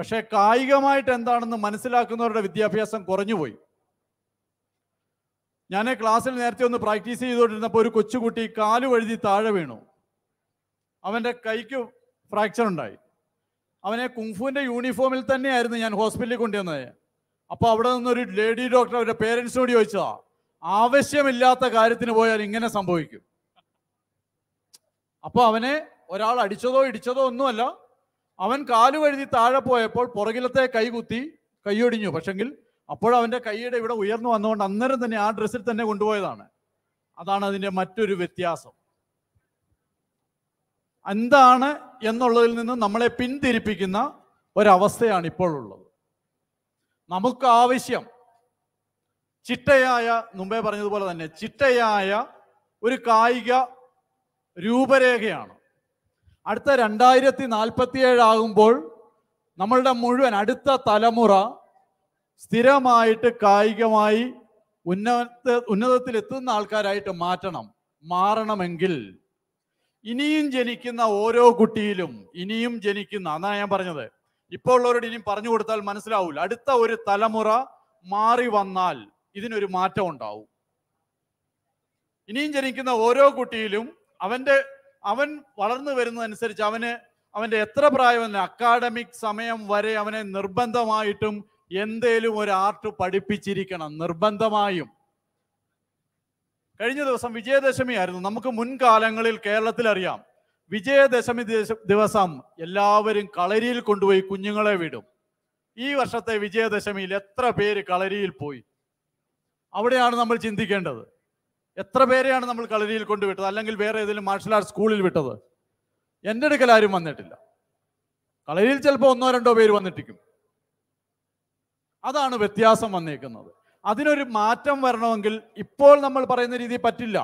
പക്ഷെ കായികമായിട്ട് എന്താണെന്ന് മനസ്സിലാക്കുന്നവരുടെ വിദ്യാഭ്യാസം കുറഞ്ഞുപോയി ഞാൻ ക്ലാസ്സിൽ നേരത്തെ ഒന്ന് പ്രാക്ടീസ് ചെയ്തുകൊണ്ടിരുന്നപ്പോൾ ഒരു കൊച്ചുകുട്ടി കാലു വഴുതി താഴെ വീണു അവൻ്റെ കൈക്ക് ഫ്രാക്ചർ ഉണ്ടായി അവനെ കുംഫുവിൻ്റെ യൂണിഫോമിൽ തന്നെയായിരുന്നു ഞാൻ ഹോസ്പിറ്റലിൽ കൊണ്ടുവന്നത് അപ്പോൾ അവിടെ നിന്നൊരു ലേഡി ഡോക്ടർ അവരുടെ പേരൻസിനോട് ചോദിച്ചതാ ആവശ്യമില്ലാത്ത കാര്യത്തിന് പോയാൽ ഇങ്ങനെ സംഭവിക്കും അപ്പോൾ അവനെ ഒരാൾ അടിച്ചതോ ഇടിച്ചതോ ഒന്നുമല്ല അവൻ കാലുവഴുതി താഴെ പോയപ്പോൾ പുറകിലത്തെ കൈകുത്തി കൈയൊടിഞ്ഞു പക്ഷെങ്കിൽ അപ്പോഴവൻ്റെ കൈയുടെ ഇവിടെ ഉയർന്നു വന്നുകൊണ്ട് അന്നേരം തന്നെ ആ ഡ്രസ്സിൽ തന്നെ കൊണ്ടുപോയതാണ് അതാണ് അതിൻ്റെ മറ്റൊരു വ്യത്യാസം എന്താണ് എന്നുള്ളതിൽ നിന്ന് നമ്മളെ പിന്തിരിപ്പിക്കുന്ന ഒരവസ്ഥയാണ് ഇപ്പോൾ ഉള്ളത് നമുക്ക് ആവശ്യം ചിട്ടയായ മുമ്പേ പറഞ്ഞതുപോലെ തന്നെ ചിട്ടയായ ഒരു കായിക രൂപരേഖയാണ് അടുത്ത രണ്ടായിരത്തി നാൽപ്പത്തി നമ്മളുടെ മുഴുവൻ അടുത്ത തലമുറ സ്ഥിരമായിട്ട് കായികമായി ഉന്നത ഉന്നതത്തിൽ എത്തുന്ന ആൾക്കാരായിട്ട് മാറ്റണം മാറണമെങ്കിൽ ഇനിയും ജനിക്കുന്ന ഓരോ കുട്ടിയിലും ഇനിയും ജനിക്കുന്ന അതാണ് ഞാൻ പറഞ്ഞത് ഇപ്പോൾ ഉള്ളവരോട് ഇനിയും പറഞ്ഞു കൊടുത്താൽ മനസ്സിലാവില്ല അടുത്ത ഒരു തലമുറ മാറി വന്നാൽ ഇതിനൊരു മാറ്റം ഉണ്ടാവും ഇനിയും ജനിക്കുന്ന ഓരോ കുട്ടിയിലും അവന്റെ അവൻ വളർന്നു വരുന്നതനുസരിച്ച് അവന് അവൻ്റെ എത്ര പ്രായമല്ല അക്കാഡമിക് സമയം വരെ അവനെ നിർബന്ധമായിട്ടും എന്തേലും ഒരു ആർട്ട് പഠിപ്പിച്ചിരിക്കണം നിർബന്ധമായും കഴിഞ്ഞ ദിവസം വിജയദശമി ആയിരുന്നു നമുക്ക് മുൻകാലങ്ങളിൽ കേരളത്തിൽ അറിയാം വിജയദശമി ദിവസം എല്ലാവരും കളരിയിൽ കൊണ്ടുപോയി കുഞ്ഞുങ്ങളെ വിടും ഈ വർഷത്തെ വിജയദശമിയിൽ എത്ര പേര് കളരിയിൽ പോയി അവിടെയാണ് നമ്മൾ ചിന്തിക്കേണ്ടത് എത്ര പേരെയാണ് നമ്മൾ കളരിയിൽ കൊണ്ടുവിട്ടത് അല്ലെങ്കിൽ വേറെ ഏതെങ്കിലും മാർഷൽ ആർട്സ് സ്കൂളിൽ വിട്ടത് എൻ്റെ അടുക്കൽ ആരും വന്നിട്ടില്ല കളരിയിൽ ചിലപ്പോൾ ഒന്നോ രണ്ടോ പേര് വന്നിട്ടിരിക്കും അതാണ് വ്യത്യാസം വന്നേക്കുന്നത് അതിനൊരു മാറ്റം വരണമെങ്കിൽ ഇപ്പോൾ നമ്മൾ പറയുന്ന രീതി പറ്റില്ല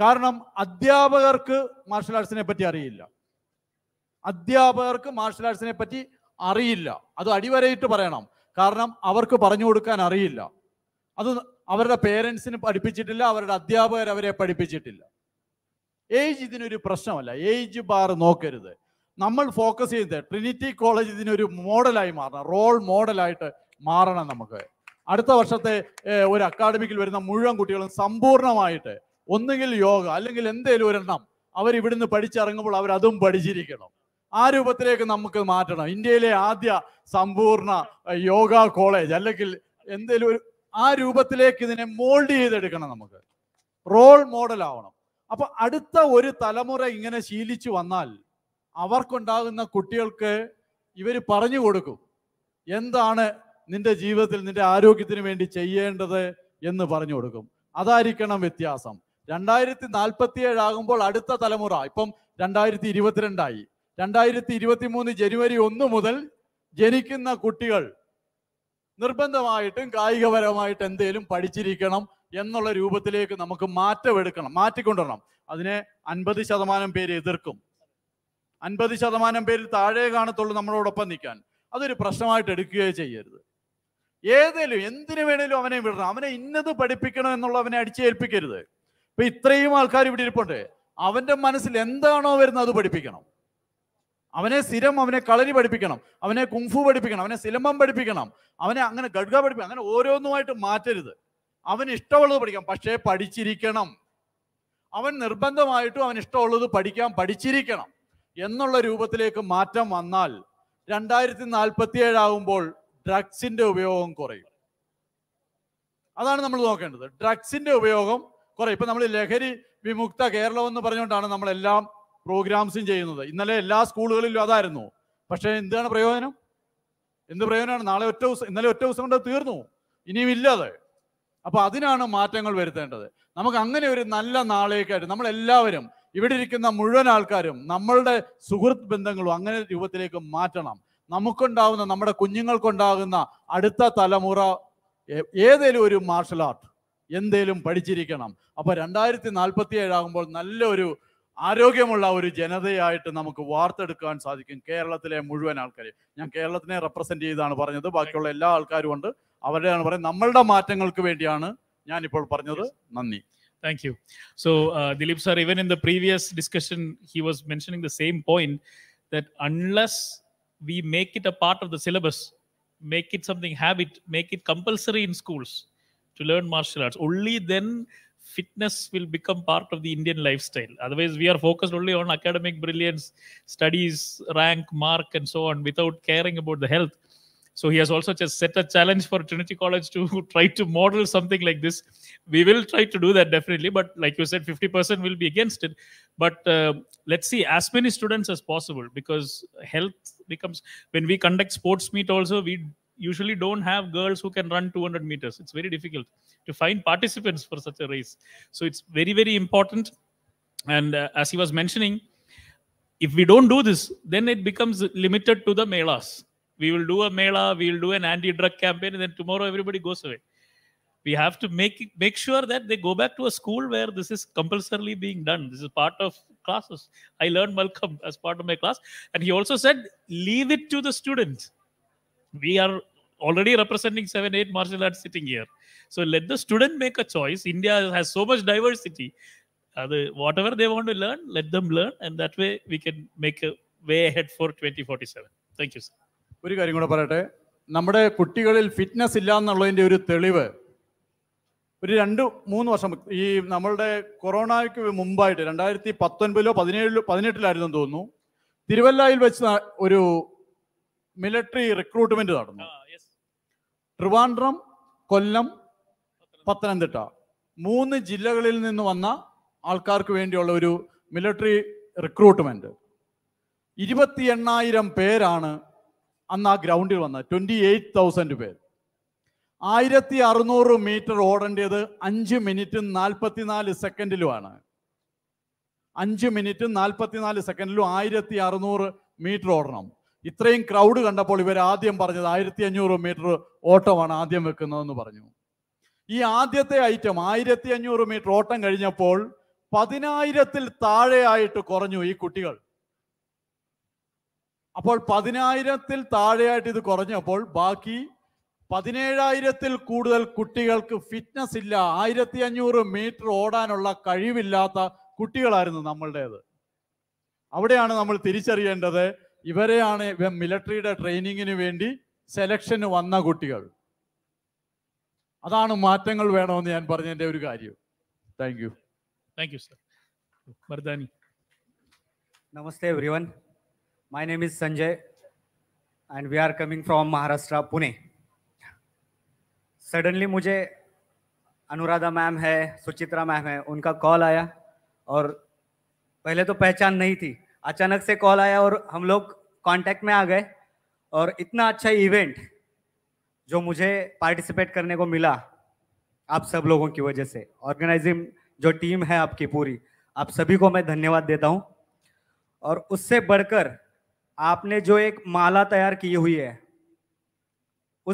കാരണം അധ്യാപകർക്ക് മാർഷൽ ആർട്സിനെ പറ്റി അറിയില്ല അധ്യാപകർക്ക് മാർഷൽ ആർട്സിനെ പറ്റി അറിയില്ല അത് അടിവരയിട്ട് പറയണം കാരണം അവർക്ക് പറഞ്ഞു കൊടുക്കാൻ അറിയില്ല അത് അവരുടെ പേരൻസിന് പഠിപ്പിച്ചിട്ടില്ല അവരുടെ അധ്യാപകർ അവരെ പഠിപ്പിച്ചിട്ടില്ല ഏജ് ഇതിനൊരു പ്രശ്നമല്ല ഏജ് ബാർ നോക്കരുത് നമ്മൾ ഫോക്കസ് ചെയ്ത് ട്രിനിറ്റി കോളേജ് ഇതിനൊരു മോഡലായി മാറണം റോൾ മോഡലായിട്ട് മാറണം നമുക്ക് അടുത്ത വർഷത്തെ ഒരു അക്കാഡമിക്കിൽ വരുന്ന മുഴുവൻ കുട്ടികളും സമ്പൂർണ്ണമായിട്ട് ഒന്നുകിൽ യോഗ അല്ലെങ്കിൽ എന്തേലും ഒരെണ്ണം അവർ ഇവിടുന്ന് പഠിച്ചിറങ്ങുമ്പോൾ അവർ അതും പഠിച്ചിരിക്കണം ആ രൂപത്തിലേക്ക് നമുക്ക് മാറ്റണം ഇന്ത്യയിലെ ആദ്യ സമ്പൂർണ്ണ യോഗ കോളേജ് അല്ലെങ്കിൽ എന്തേലും ഒരു ആ രൂപത്തിലേക്ക് ഇതിനെ മോൾഡ് ചെയ്തെടുക്കണം നമുക്ക് റോൾ മോഡൽ ആവണം അപ്പൊ അടുത്ത ഒരു തലമുറ ഇങ്ങനെ ശീലിച്ചു വന്നാൽ അവർക്കുണ്ടാകുന്ന കുട്ടികൾക്ക് ഇവർ പറഞ്ഞു കൊടുക്കും എന്താണ് നിന്റെ ജീവിതത്തിൽ നിന്റെ ആരോഗ്യത്തിന് വേണ്ടി ചെയ്യേണ്ടത് എന്ന് പറഞ്ഞു കൊടുക്കും അതായിരിക്കണം വ്യത്യാസം രണ്ടായിരത്തി നാൽപ്പത്തി ആകുമ്പോൾ അടുത്ത തലമുറ ഇപ്പം രണ്ടായിരത്തി ഇരുപത്തിരണ്ടായി രണ്ടായിരത്തി ഇരുപത്തി മൂന്ന് ജനുവരി ഒന്ന് മുതൽ ജനിക്കുന്ന കുട്ടികൾ നിർബന്ധമായിട്ടും കായികപരമായിട്ട് എന്തേലും പഠിച്ചിരിക്കണം എന്നുള്ള രൂപത്തിലേക്ക് നമുക്ക് എടുക്കണം മാറ്റിക്കൊണ്ടുവരണം അതിനെ അൻപത് ശതമാനം പേര് എതിർക്കും അൻപത് ശതമാനം പേര് താഴെ കാണത്തുള്ളൂ നമ്മളോടൊപ്പം നിൽക്കാൻ അതൊരു പ്രശ്നമായിട്ട് എടുക്കുകയോ ചെയ്യരുത് ഏതേലും എന്തിനു വേണേലും അവനെ വിടണം അവനെ ഇന്നത് പഠിപ്പിക്കണം എന്നുള്ളവനെ അടിച്ചേൽപ്പിക്കരുത് ഇപ്പൊ ഇത്രയും ആൾക്കാർ ഇവിടെ ഇരിപ്പുണ്ട് അവന്റെ മനസ്സിൽ എന്താണോ വരുന്നത് അത് പഠിപ്പിക്കണം അവനെ സ്ഥിരം അവനെ കളരി പഠിപ്പിക്കണം അവനെ കുങ്ഫു പഠിപ്പിക്കണം അവനെ സിലമ്പം പഠിപ്പിക്കണം അവനെ അങ്ങനെ ഗഡ്ഗ പഠിപ്പിക്കണം അങ്ങനെ ഓരോന്നുമായിട്ട് മാറ്റരുത് അവന് ഇഷ്ടമുള്ളത് പഠിക്കാം പക്ഷേ പഠിച്ചിരിക്കണം അവൻ നിർബന്ധമായിട്ടും അവൻ ഇഷ്ടമുള്ളത് പഠിക്കാൻ പഠിച്ചിരിക്കണം എന്നുള്ള രൂപത്തിലേക്ക് മാറ്റം വന്നാൽ രണ്ടായിരത്തി നാൽപ്പത്തി ഏഴാകുമ്പോൾ ഡ്രഗ്സിന്റെ ഉപയോഗം കുറയും അതാണ് നമ്മൾ നോക്കേണ്ടത് ഡ്രഗ്സിന്റെ ഉപയോഗം കുറയും ഇപ്പൊ നമ്മൾ ലഹരി വിമുക്ത കേരളം എന്ന് പറഞ്ഞുകൊണ്ടാണ് നമ്മളെല്ലാം പ്രോഗ്രാംസും ചെയ്യുന്നത് ഇന്നലെ എല്ലാ സ്കൂളുകളിലും അതായിരുന്നു പക്ഷേ എന്താണ് പ്രയോജനം എന്ത് പ്രയോജനമാണ് നാളെ ഒറ്റ ദിവസം ഇന്നലെ ഒറ്റ ദിവസം കൊണ്ട് തീർന്നു ഇനിയും ഇല്ലാതെ അപ്പോൾ അതിനാണ് മാറ്റങ്ങൾ വരുത്തേണ്ടത് നമുക്ക് അങ്ങനെ ഒരു നല്ല നാളേക്കായിട്ട് നമ്മളെല്ലാവരും ഇവിടെ ഇരിക്കുന്ന മുഴുവൻ ആൾക്കാരും നമ്മളുടെ സുഹൃത്ത് ബന്ധങ്ങളും അങ്ങനെ രൂപത്തിലേക്ക് മാറ്റണം നമുക്കുണ്ടാവുന്ന നമ്മുടെ കുഞ്ഞുങ്ങൾക്കുണ്ടാകുന്ന അടുത്ത തലമുറ ഏതേലും ഒരു മാർഷൽ ആർട്ട് എന്തേലും പഠിച്ചിരിക്കണം അപ്പോൾ രണ്ടായിരത്തി നാൽപ്പത്തി ഏഴാകുമ്പോൾ നല്ലൊരു ആരോഗ്യമുള്ള ഒരു ജനതയായിട്ട് നമുക്ക് വാർത്തെടുക്കാൻ സാധിക്കും കേരളത്തിലെ മുഴുവൻ ആൾക്കാരെ ഞാൻ കേരളത്തിനെ റെപ്രസെന്റ് ചെയ്താണ് പറഞ്ഞത് ബാക്കിയുള്ള എല്ലാ ആൾക്കാരും ഉണ്ട് അവരുടെയാണ് പറയുന്നത് നമ്മളുടെ മാറ്റങ്ങൾക്ക് വേണ്ടിയാണ് ഞാൻ ഇപ്പോൾ പറഞ്ഞത് നന്ദി thank you so Dileep sir even in the previous discussion he was mentioning the same point that unless we make it a part of the syllabus make it something habit make it compulsory in schools to learn martial arts only then fitness will become part of the Indian lifestyle. Otherwise, we are focused only on academic brilliance, studies, rank, mark, and so on without caring about the health. So he has also just set a challenge for Trinity College to [LAUGHS] try to model something like this. We will try to do that definitely, but like you said, 50% will be against it. But uh, let's see as many students as possible because health becomes when we conduct sports meet also we usually don't have girls who can run 200 meters. It's very difficult to find participants for such a race. So it's very, very important. And uh, as he was mentioning, if we don't do this, then it becomes limited to the melas. We will do a mela, we will do an anti-drug campaign, and then tomorrow everybody goes away. We have to make make sure that they go back to a school where this is compulsorily being done. This is part of classes. I learned Malcolm as part of my class, and he also said, leave it to the students we are already representing seven, eight martial arts sitting here. So let the student make a choice. India has so much diversity. Uh, the, whatever they want to learn, let them learn, and that way we can make a way ahead for 2047. Thank you, sir. ഒരു കാര്യം കൂടെ പറയട്ടെ നമ്മുടെ കുട്ടികളിൽ fitness ഇല്ല എന്നുള്ളതിൻ്റെ ഒരു തെളിവ് ഒരു രണ്ട് മൂന്ന് വർഷം ഈ നമ്മളുടെ കൊറോണയ്ക്ക് മുമ്പായിട്ട് രണ്ടായിരത്തി പത്തൊൻപതിലോ പതിനേഴിലോ പതിനെട്ടിലായിരുന്നു തോന്നുന്നു തിരുവല്ലയിൽ വെച്ച് ഒരു മിലിറ്ററി റിക്രൂട്ട്മെന്റ് നടന്നു ട്രിവാൻഡ്രം കൊല്ലം പത്തനംതിട്ട മൂന്ന് ജില്ലകളിൽ നിന്ന് വന്ന ആൾക്കാർക്ക് വേണ്ടിയുള്ള ഒരു മിലിറ്ററി റിക്രൂട്ട്മെന്റ് ഇരുപത്തി എണ്ണായിരം പേരാണ് അന്ന് ആ ഗ്രൗണ്ടിൽ വന്നത് ട്വന്റി എയ്റ്റ് തൗസൻഡ് പേർ ആയിരത്തി അറുന്നൂറ് മീറ്റർ ഓടേണ്ടത് അഞ്ച് മിനിറ്റും നാൽപ്പത്തിനാല് സെക്കൻഡിലുമാണ് അഞ്ച് മിനിറ്റും നാൽപ്പത്തിനാല് സെക്കൻഡിലും ആയിരത്തി അറുന്നൂറ് മീറ്റർ ഓടണം ഇത്രയും ക്രൗഡ് കണ്ടപ്പോൾ ഇവർ ആദ്യം പറഞ്ഞത് ആയിരത്തി അഞ്ഞൂറ് മീറ്റർ ഓട്ടമാണ് ആദ്യം വെക്കുന്നതെന്ന് പറഞ്ഞു ഈ ആദ്യത്തെ ഐറ്റം ആയിരത്തി അഞ്ഞൂറ് മീറ്റർ ഓട്ടം കഴിഞ്ഞപ്പോൾ പതിനായിരത്തിൽ താഴെയായിട്ട് കുറഞ്ഞു ഈ കുട്ടികൾ അപ്പോൾ പതിനായിരത്തിൽ താഴെയായിട്ട് ഇത് കുറഞ്ഞപ്പോൾ ബാക്കി പതിനേഴായിരത്തിൽ കൂടുതൽ കുട്ടികൾക്ക് ഫിറ്റ്നസ് ഇല്ല ആയിരത്തി അഞ്ഞൂറ് മീറ്റർ ഓടാനുള്ള കഴിവില്ലാത്ത കുട്ടികളായിരുന്നു നമ്മളുടേത് അവിടെയാണ് നമ്മൾ തിരിച്ചറിയേണ്ടത് इवर मिलिटरी ट्रेनिंग वे सलक्ष वह कुछ अदान मैं वेणमें या thank you thank you sir मरदानी name is Sanjay and we are coming from Maharashtra Pune suddenly मुझे अनुराधा मैम है सुचित्रा मैम है उनका कॉल आया और पहले तो पहचान नहीं थी अचानक से कॉल आया और हम लोग कांटेक्ट में आ गए और इतना अच्छा इवेंट जो मुझे पार्टिसिपेट करने को मिला आप सब लोगों की वजह से ऑर्गेनाइजिंग जो टीम है आपकी पूरी आप सभी को मैं धन्यवाद देता हूँ और उससे बढ़कर आपने जो एक माला तैयार की हुई है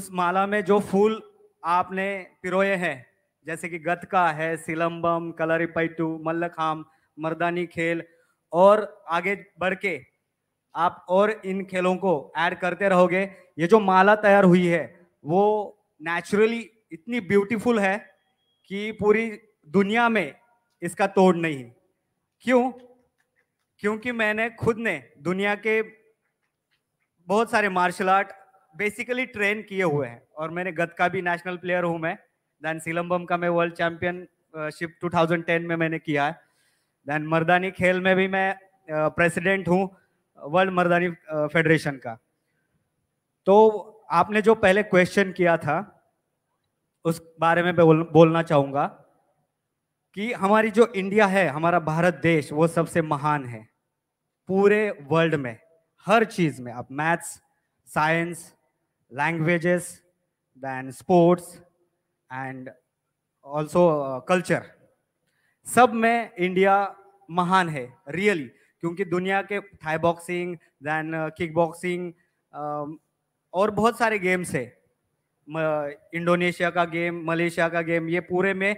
उस माला में जो फूल आपने पिरोए हैं जैसे कि गतका है सिलम्बम कलरीपैटू मल्लखाम मर्दानी खेल और आगे बढ़ के आप और इन खेलों को ऐड करते रहोगे ये जो माला तैयार हुई है वो नेचुरली इतनी ब्यूटीफुल है कि पूरी दुनिया में इसका तोड़ नहीं क्यों क्योंकि मैंने खुद ने दुनिया के बहुत सारे मार्शल आर्ट बेसिकली ट्रेन किए हुए हैं और मैंने गत का भी नेशनल प्लेयर हूं मैं देन सिलम्बम का मैं वर्ल्ड चैंपियनशिप 2010 में मैंने किया है देन मर्दानी खेल में भी मैं प्रेसिडेंट हूँ वर्ल्ड मर्दानी फेडरेशन का तो आपने जो पहले क्वेश्चन किया था उस बारे में बोल, बोलना चाहूँगा कि हमारी जो इंडिया है हमारा भारत देश वो सबसे महान है पूरे वर्ल्ड में हर चीज़ में आप maths science languages then sports and also culture सब में इंडिया महान है रियली really. क्योंकि दुनिया के Thai boxing then kick boxing और बहुत सारे गेम्स है इंडोनेशिया का गेम मलेशिया का गेम ये पूरे में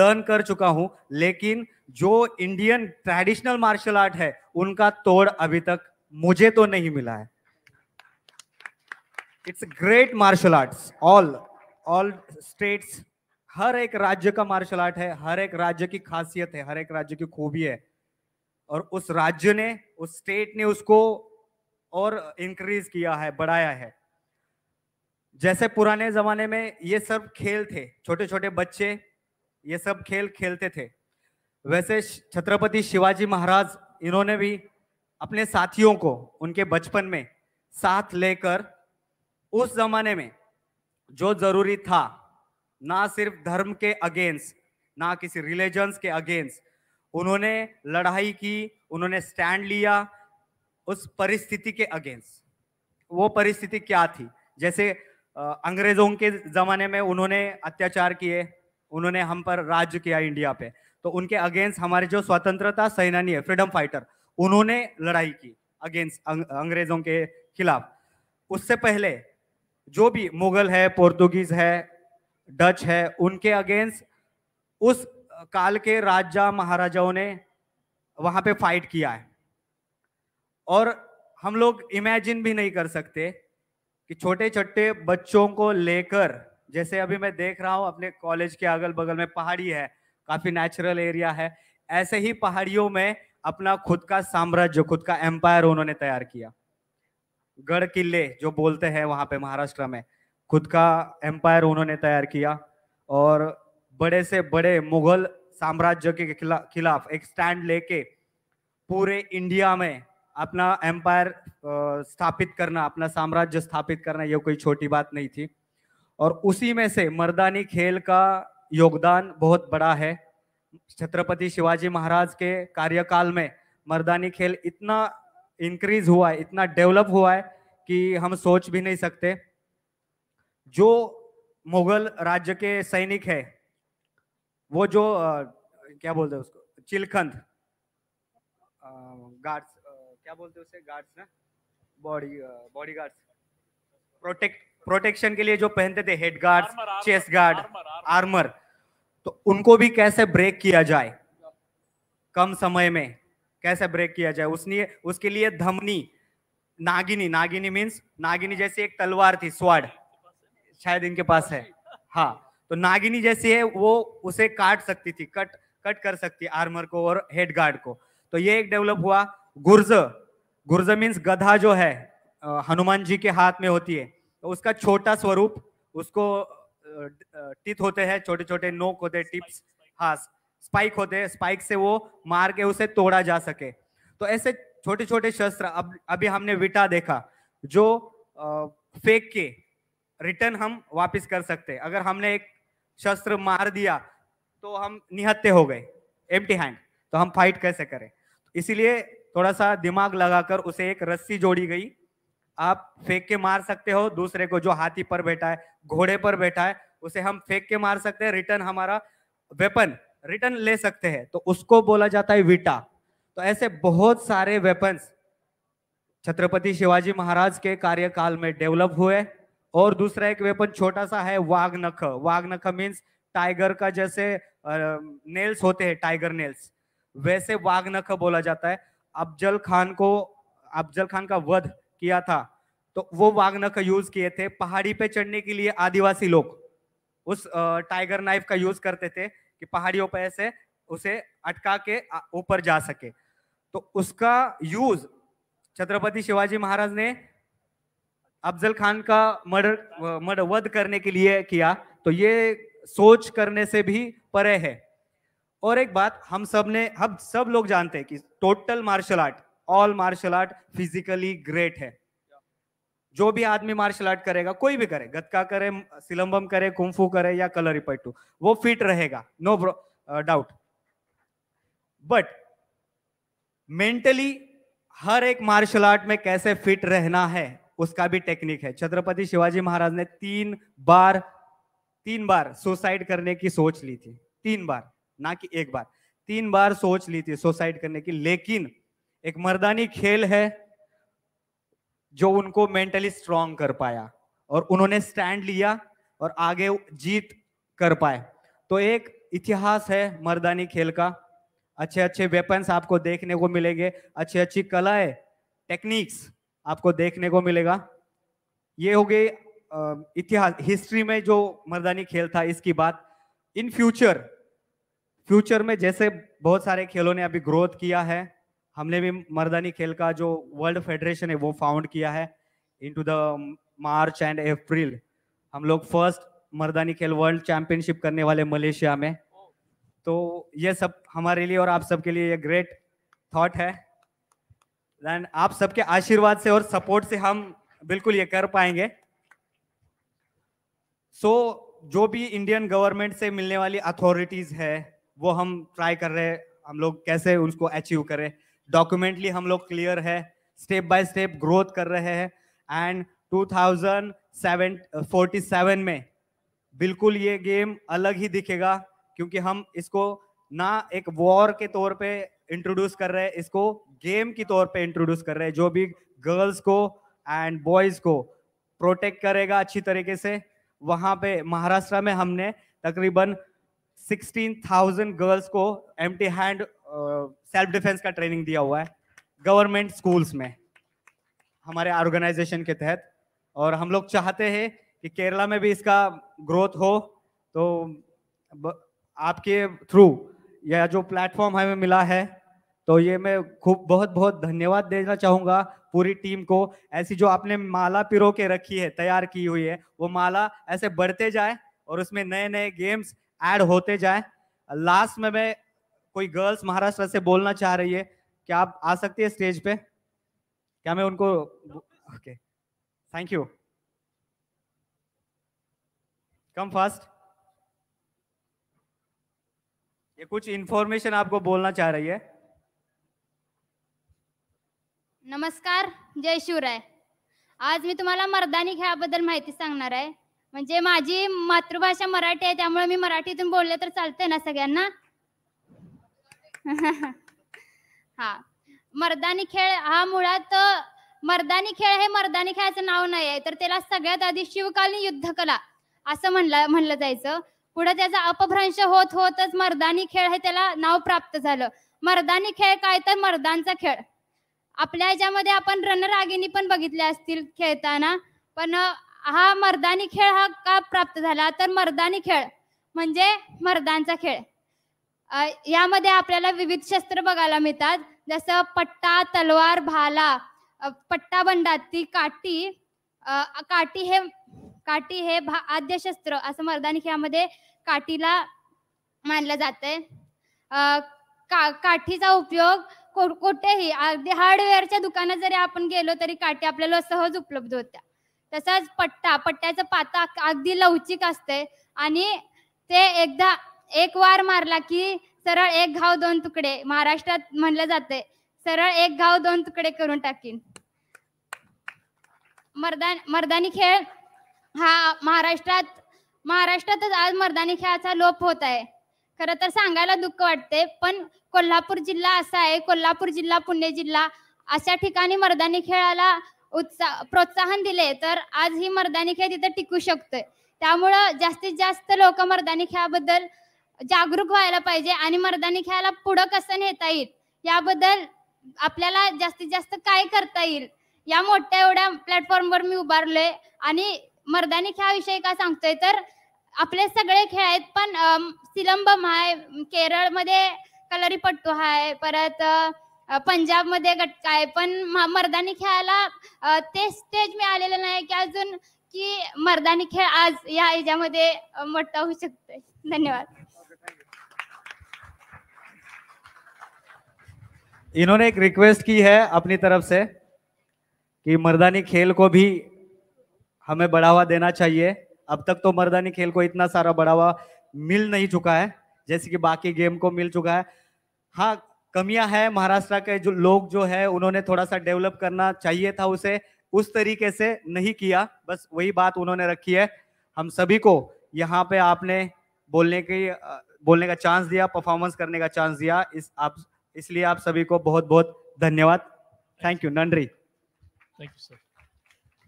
लर्न कर चुका हूँ लेकिन जो इंडियन ट्रेडिशनल मार्शल आर्ट है उनका तोड़ अभी तक मुझे तो नहीं मिला है it's great martial arts all all states हर एक राज्य का मार्शल आर्ट है हर एक राज्य की खासियत है हर एक राज्य की खूबी है और उस राज्य ने उस स्टेट ने उसको और इंक्रीज किया है बढ़ाया है जैसे पुराने जमाने में ये सब खेल थे छोटे छोटे बच्चे ये सब खेल खेलते थे वैसे छत्रपति शिवाजी महाराज इन्होंने भी अपने साथियों को उनके बचपन में साथ लेकर उस जमाने में जो जरूरी था ना सिर्फ धर्म के अगेंस्ट ना किसी रिलीजन्स के अगेंस्ट उन्होंने लड़ाई की उन्होंने स्टैंड लिया उस परिस्थिति के अगेंस्ट वो परिस्थिति क्या थी जैसे अंग्रेजों के जमाने में उन्होंने अत्याचार किए उन्होंने हम पर राज्य किया इंडिया पे तो उनके अगेंस्ट हमारे जो स्वतंत्रता सेनानी है फ्रीडम फाइटर उन्होंने लड़ाई की अगेंस्ट अंग्रेजों के खिलाफ उससे पहले जो भी मुगल है पोर्तुगीज है डच है उनके अगेंस्ट उस काल के राजा महाराजाओं ने वहाँ पे फाइट किया है और हम लोग इमेजिन भी नहीं कर सकते कि छोटे छोटे बच्चों को लेकर जैसे अभी मैं देख रहा हूँ अपने कॉलेज के अगल बगल में पहाड़ी है काफी नेचुरल एरिया है ऐसे ही पहाड़ियों में अपना खुद का साम्राज्य खुद का एम्पायर उन्होंने तैयार किया गढ़ किले जो बोलते हैं वहाँ पे महाराष्ट्र में खुद का एम्पायर उन्होंने तैयार किया और बड़े से बड़े मुगल साम्राज्य के खिला, खिलाफ एक स्टैंड लेके पूरे इंडिया में अपना एम्पायर स्थापित करना अपना साम्राज्य स्थापित करना ये कोई छोटी बात नहीं थी और उसी में से मर्दानी खेल का योगदान बहुत बड़ा है छत्रपति शिवाजी महाराज के कार्यकाल में मर्दानी खेल इतना इंक्रीज हुआ है इतना डेवलप हुआ है कि हम सोच भी नहीं सकते जो मुगल राज्य के सैनिक है वो जो आ, क्या बोलते हैं उसको चिलखंद गार्ड्स क्या बोलते हैं उसे गार्ड्स ना body body guards protect protection के लिए जो पहनते थे head guard chest guard armour तो उनको भी कैसे ब्रेक किया जाए कम समय में कैसे ब्रेक किया जाए उसने उसके लिए धमनी नागिनी नागिनी मीन्स नागिनी जैसी एक तलवार थी स्वाड शायद इनके पास है हाँ तो नागिनी जैसी है वो उसे काट सकती थी कट कट कर सकती आर्मर को और हेड गार्ड को तो ये एक डेवलप हुआ गुर्ज गुर्ज मीन्स गधा जो है हनुमान जी के हाथ में होती है तो उसका छोटा स्वरूप उसको टिथ होते हैं छोटे छोटे नोक होते हैं टिप्स हाँ स्पाइक होते हैं स्पाइक से वो मार के उसे तोड़ा जा सके तो ऐसे छोटे छोटे शस्त्र अब अभी हमने विटा देखा जो फेंक के रिटर्न हम वापस कर सकते हैं अगर हमने एक शस्त्र मार दिया तो हम निहत्ते हो गए एम्प्टी हैंड तो हम फाइट कैसे करें इसीलिए थोड़ा सा दिमाग लगाकर उसे एक रस्सी जोड़ी गई आप फेंक के मार सकते हो दूसरे को जो हाथी पर बैठा है घोड़े पर बैठा है उसे हम फेंक के मार सकते हैं रिटर्न हमारा वेपन रिटर्न ले सकते हैं तो उसको बोला जाता है विटा तो ऐसे बहुत सारे वेपन्स छत्रपति शिवाजी महाराज के कार्यकाल में डेवलप हुए और दूसरा एक वेपन छोटा सा है वाघ नख वाघ नख मीन्स टाइगर का जैसे नेल्स होते हैं टाइगर नेल्स वैसे वाघ नख बोला जाता है अफजल खान को अफजल खान का वध किया था तो वो वाघ नख यूज किए थे पहाड़ी पे चढ़ने के लिए आदिवासी लोग उस टाइगर नाइफ का यूज करते थे कि पहाड़ियों पर ऐसे उसे अटका के ऊपर जा सके तो उसका यूज छत्रपति शिवाजी महाराज ने अफजल खान का मर्डर मर्डर वध करने के लिए किया तो ये सोच करने से भी परे है और एक बात हम सब ने हम सब लोग जानते हैं कि total martial art all martial art physically great है जो भी आदमी मार्शल आर्ट करेगा कोई भी करे गतका करे सिलम्बम करे कुंफू करे या कलर रिपट्टू वो फिट रहेगा नो डाउट बट मेंटली हर एक मार्शल आर्ट में कैसे फिट रहना है उसका भी टेक्निक है छत्रपति शिवाजी महाराज ने तीन बार तीन बार सुसाइड करने की सोच ली थी तीन बार ना कि एक बार तीन बार सोच ली थी सुसाइड करने की लेकिन एक मर्दानी खेल है जो उनको मेंटली स्ट्रांग कर पाया और उन्होंने स्टैंड लिया और आगे जीत कर पाए तो एक इतिहास है मर्दानी खेल का अच्छे अच्छे वेपन्स आपको देखने को मिलेंगे अच्छी अच्छी कलाएं टेक्निक्स आपको देखने को मिलेगा ये हो गई इतिहास हिस्ट्री में जो मर्दानी खेल था इसकी बात इन फ्यूचर फ्यूचर में जैसे बहुत सारे खेलों ने अभी ग्रोथ किया है हमने भी मर्दानी खेल का जो वर्ल्ड फेडरेशन है वो फाउंड किया है into the March and April हम लोग फर्स्ट मर्दानी खेल वर्ल्ड चैंपियनशिप करने वाले मलेशिया में तो ये सब हमारे लिए और आप सबके लिए ये ग्रेट थॉट है एंड आप सबके आशीर्वाद से और सपोर्ट से हम बिल्कुल ये कर पाएंगे सो so, जो भी इंडियन गवर्नमेंट से मिलने वाली अथॉरिटीज है वो हम ट्राई कर रहे हैं हम लोग कैसे उसको अचीव करें डॉक्यूमेंटली हम लोग क्लियर है स्टेप बाय स्टेप ग्रोथ कर रहे हैं एंड 2047 में बिल्कुल ये गेम अलग ही दिखेगा क्योंकि हम इसको ना एक वॉर के तौर पे इंट्रोड्यूस कर रहे हैं इसको गेम की तौर पे इंट्रोड्यूस कर रहे हैं जो भी गर्ल्स को एंड बॉयज को प्रोटेक्ट करेगा अच्छी तरीके से वहाँ पे महाराष्ट्र में हमने तकरीबन 16,000 गर्ल्स को एम हैंड सेल्फ डिफेंस का ट्रेनिंग दिया हुआ है गवर्नमेंट स्कूल्स में हमारे ऑर्गेनाइजेशन के तहत और हम लोग चाहते हैं कि केरला में भी इसका ग्रोथ हो तो आपके थ्रू या जो प्लेटफॉर्म हमें मिला है तो ये मैं खूब बहुत बहुत धन्यवाद देना चाहूंगा पूरी टीम को ऐसी जो आपने माला पिरो के रखी है तैयार की हुई है वो माला ऐसे बढ़ते जाए और उसमें नए नए गेम्स ऐड होते जाए लास्ट में मैं कोई गर्ल्स महाराष्ट्र से बोलना चाह रही है क्या आप आ सकती है स्टेज पे क्या मैं उनको okay thank you come fast ये कुछ इंफॉर्मेशन आपको बोलना चाह रही है नमस्कार जय शिवराय आज मी तुम्हाला मर्दानी खेळाबद्दल माहिती सांगणार आहे म्हणजे माझी मातृभाषा मराठी आहे त्यामुळे मी मराठीतून बोलले तर चालतंय ना सगळ्यांना [LAUGHS] हा मर्दानी खेळ हा मुळात मर्दानी खेळ हे मर्दानी खेळाचं नाव नाही आहे तर त्याला सगळ्यात आधी शिवकालीन युद्धकला असं म्हणलं म्हणलं जायचं पुढे त्याचा अपभ्रंश होत होतच मर्दानी खेळ हे त्याला नाव प्राप्त झालं मर्दानी खेळ काय तर मर्दांचा खेळ आपल्या ह्याच्यामध्ये आपण रणरागिणी पण बघितल्या असतील खेळताना पण हा मर्दानी खेळ हा का प्राप्त झाला तर मर्दानी खेळ म्हणजे मर्दांचा खेळ यामध्ये आपल्याला विविध शस्त्र बघायला मिळतात जसं पट्टा तलवार भाला पट्टा बंडात ती काठी काठी हे काठी हे आद्य शस्त्र असं मर्दानी खेळामध्ये काठीला मानलं आहे का काठीचा उपयोग कुठेही अगदी हार्डवेअरच्या दुकानात जरी आपण गेलो तरी काठी आपल्याला सहज उपलब्ध होत्या तसाच पट्टा पट्ट्याचं पाता अगदी लवचिक असते आणि ते एकदा एक वार मारला की सरळ एक घाव दोन तुकडे महाराष्ट्रात म्हणलं जाते सरळ एक घाव दोन तुकडे करून टाकीन मर्दान मर्दानी खेळ हा महाराष्ट्रात महाराष्ट्रातच आज मर्दानी खेळाचा लोप होत आहे खरं तर सांगायला दुःख वाटते पण कोल्हापूर जिल्हा असा आहे कोल्हापूर जिल्हा पुणे जिल्हा अशा ठिकाणी मर्दानी खेळाला उत्साह प्रोत्साहन दिले तर आज ही मर्दानी खेळ तिथे टिकू शकतोय त्यामुळं जास्तीत जास्त लोक मर्दानी खेळाबद्दल जागरूक व्हायला पाहिजे आणि मर्दानी खेळाला पुढं कसं नेता येईल याबद्दल आपल्याला जास्तीत जास्त काय करता येईल या मोठ्या एवढ्या प्लॅटफॉर्मवर मी उभारलोय आणि मर्दानी खेळाविषयी का सांगतोय तर आपले सगळे खेळ आहेत पण सिलंबम आहे केरळमध्ये कलरीपट्टू आहे परत पंजाबमध्ये गटका आहे पण मर्दानी खेळायला ते स्टेज मिळालेलं नाही की अजून की मर्दानी खेळ आज या ह्याच्यामध्ये मोठा होऊ शकतो धन्यवाद इन्होंने एक रिक्वेस्ट की है अपनी तरफ से कि मर्दानी खेल को भी हमें बढ़ावा देना चाहिए अब तक तो मर्दानी खेल को इतना सारा बढ़ावा मिल नहीं चुका है जैसे कि बाकी गेम को मिल चुका है हाँ कमियां है महाराष्ट्र के जो लोग जो है उन्होंने थोड़ा सा डेवलप करना चाहिए था उसे उस तरीके से नहीं किया बस वही बात उन्होंने रखी है हम सभी को यहाँ पे आपने बोलने की बोलने का चांस दिया परफॉर्मेंस करने का चांस दिया इस आप इसलिए आप सभी को बहुत बहुत धन्यवाद थैंक यू नंड्री थैंक यू सर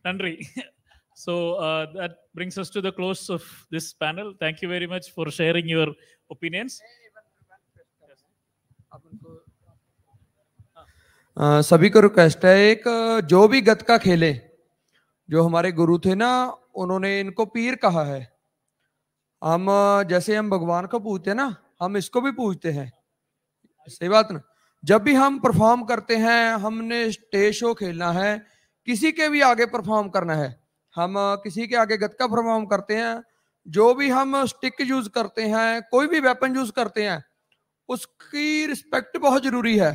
नंड्री So uh, that brings us to the close of this panel. Thank you very much for sharing your opinions. Uh, सभी को रिक्वेस्ट है एक uh, जो भी गतका खेले जो हमारे गुरु थे ना उन्होंने इनको पीर कहा है हम uh, जैसे हम भगवान को पूछते हैं ना हम इसको भी पूछते हैं सही बात ना जब भी हम परफॉर्म करते हैं हमने स्टेज शो खेलना है किसी के भी आगे परफॉर्म करना है हम किसी के आगे गतका परफॉर्म करते हैं जो भी हम स्टिक यूज करते हैं कोई भी वेपन यूज करते हैं उसकी रिस्पेक्ट बहुत जरूरी है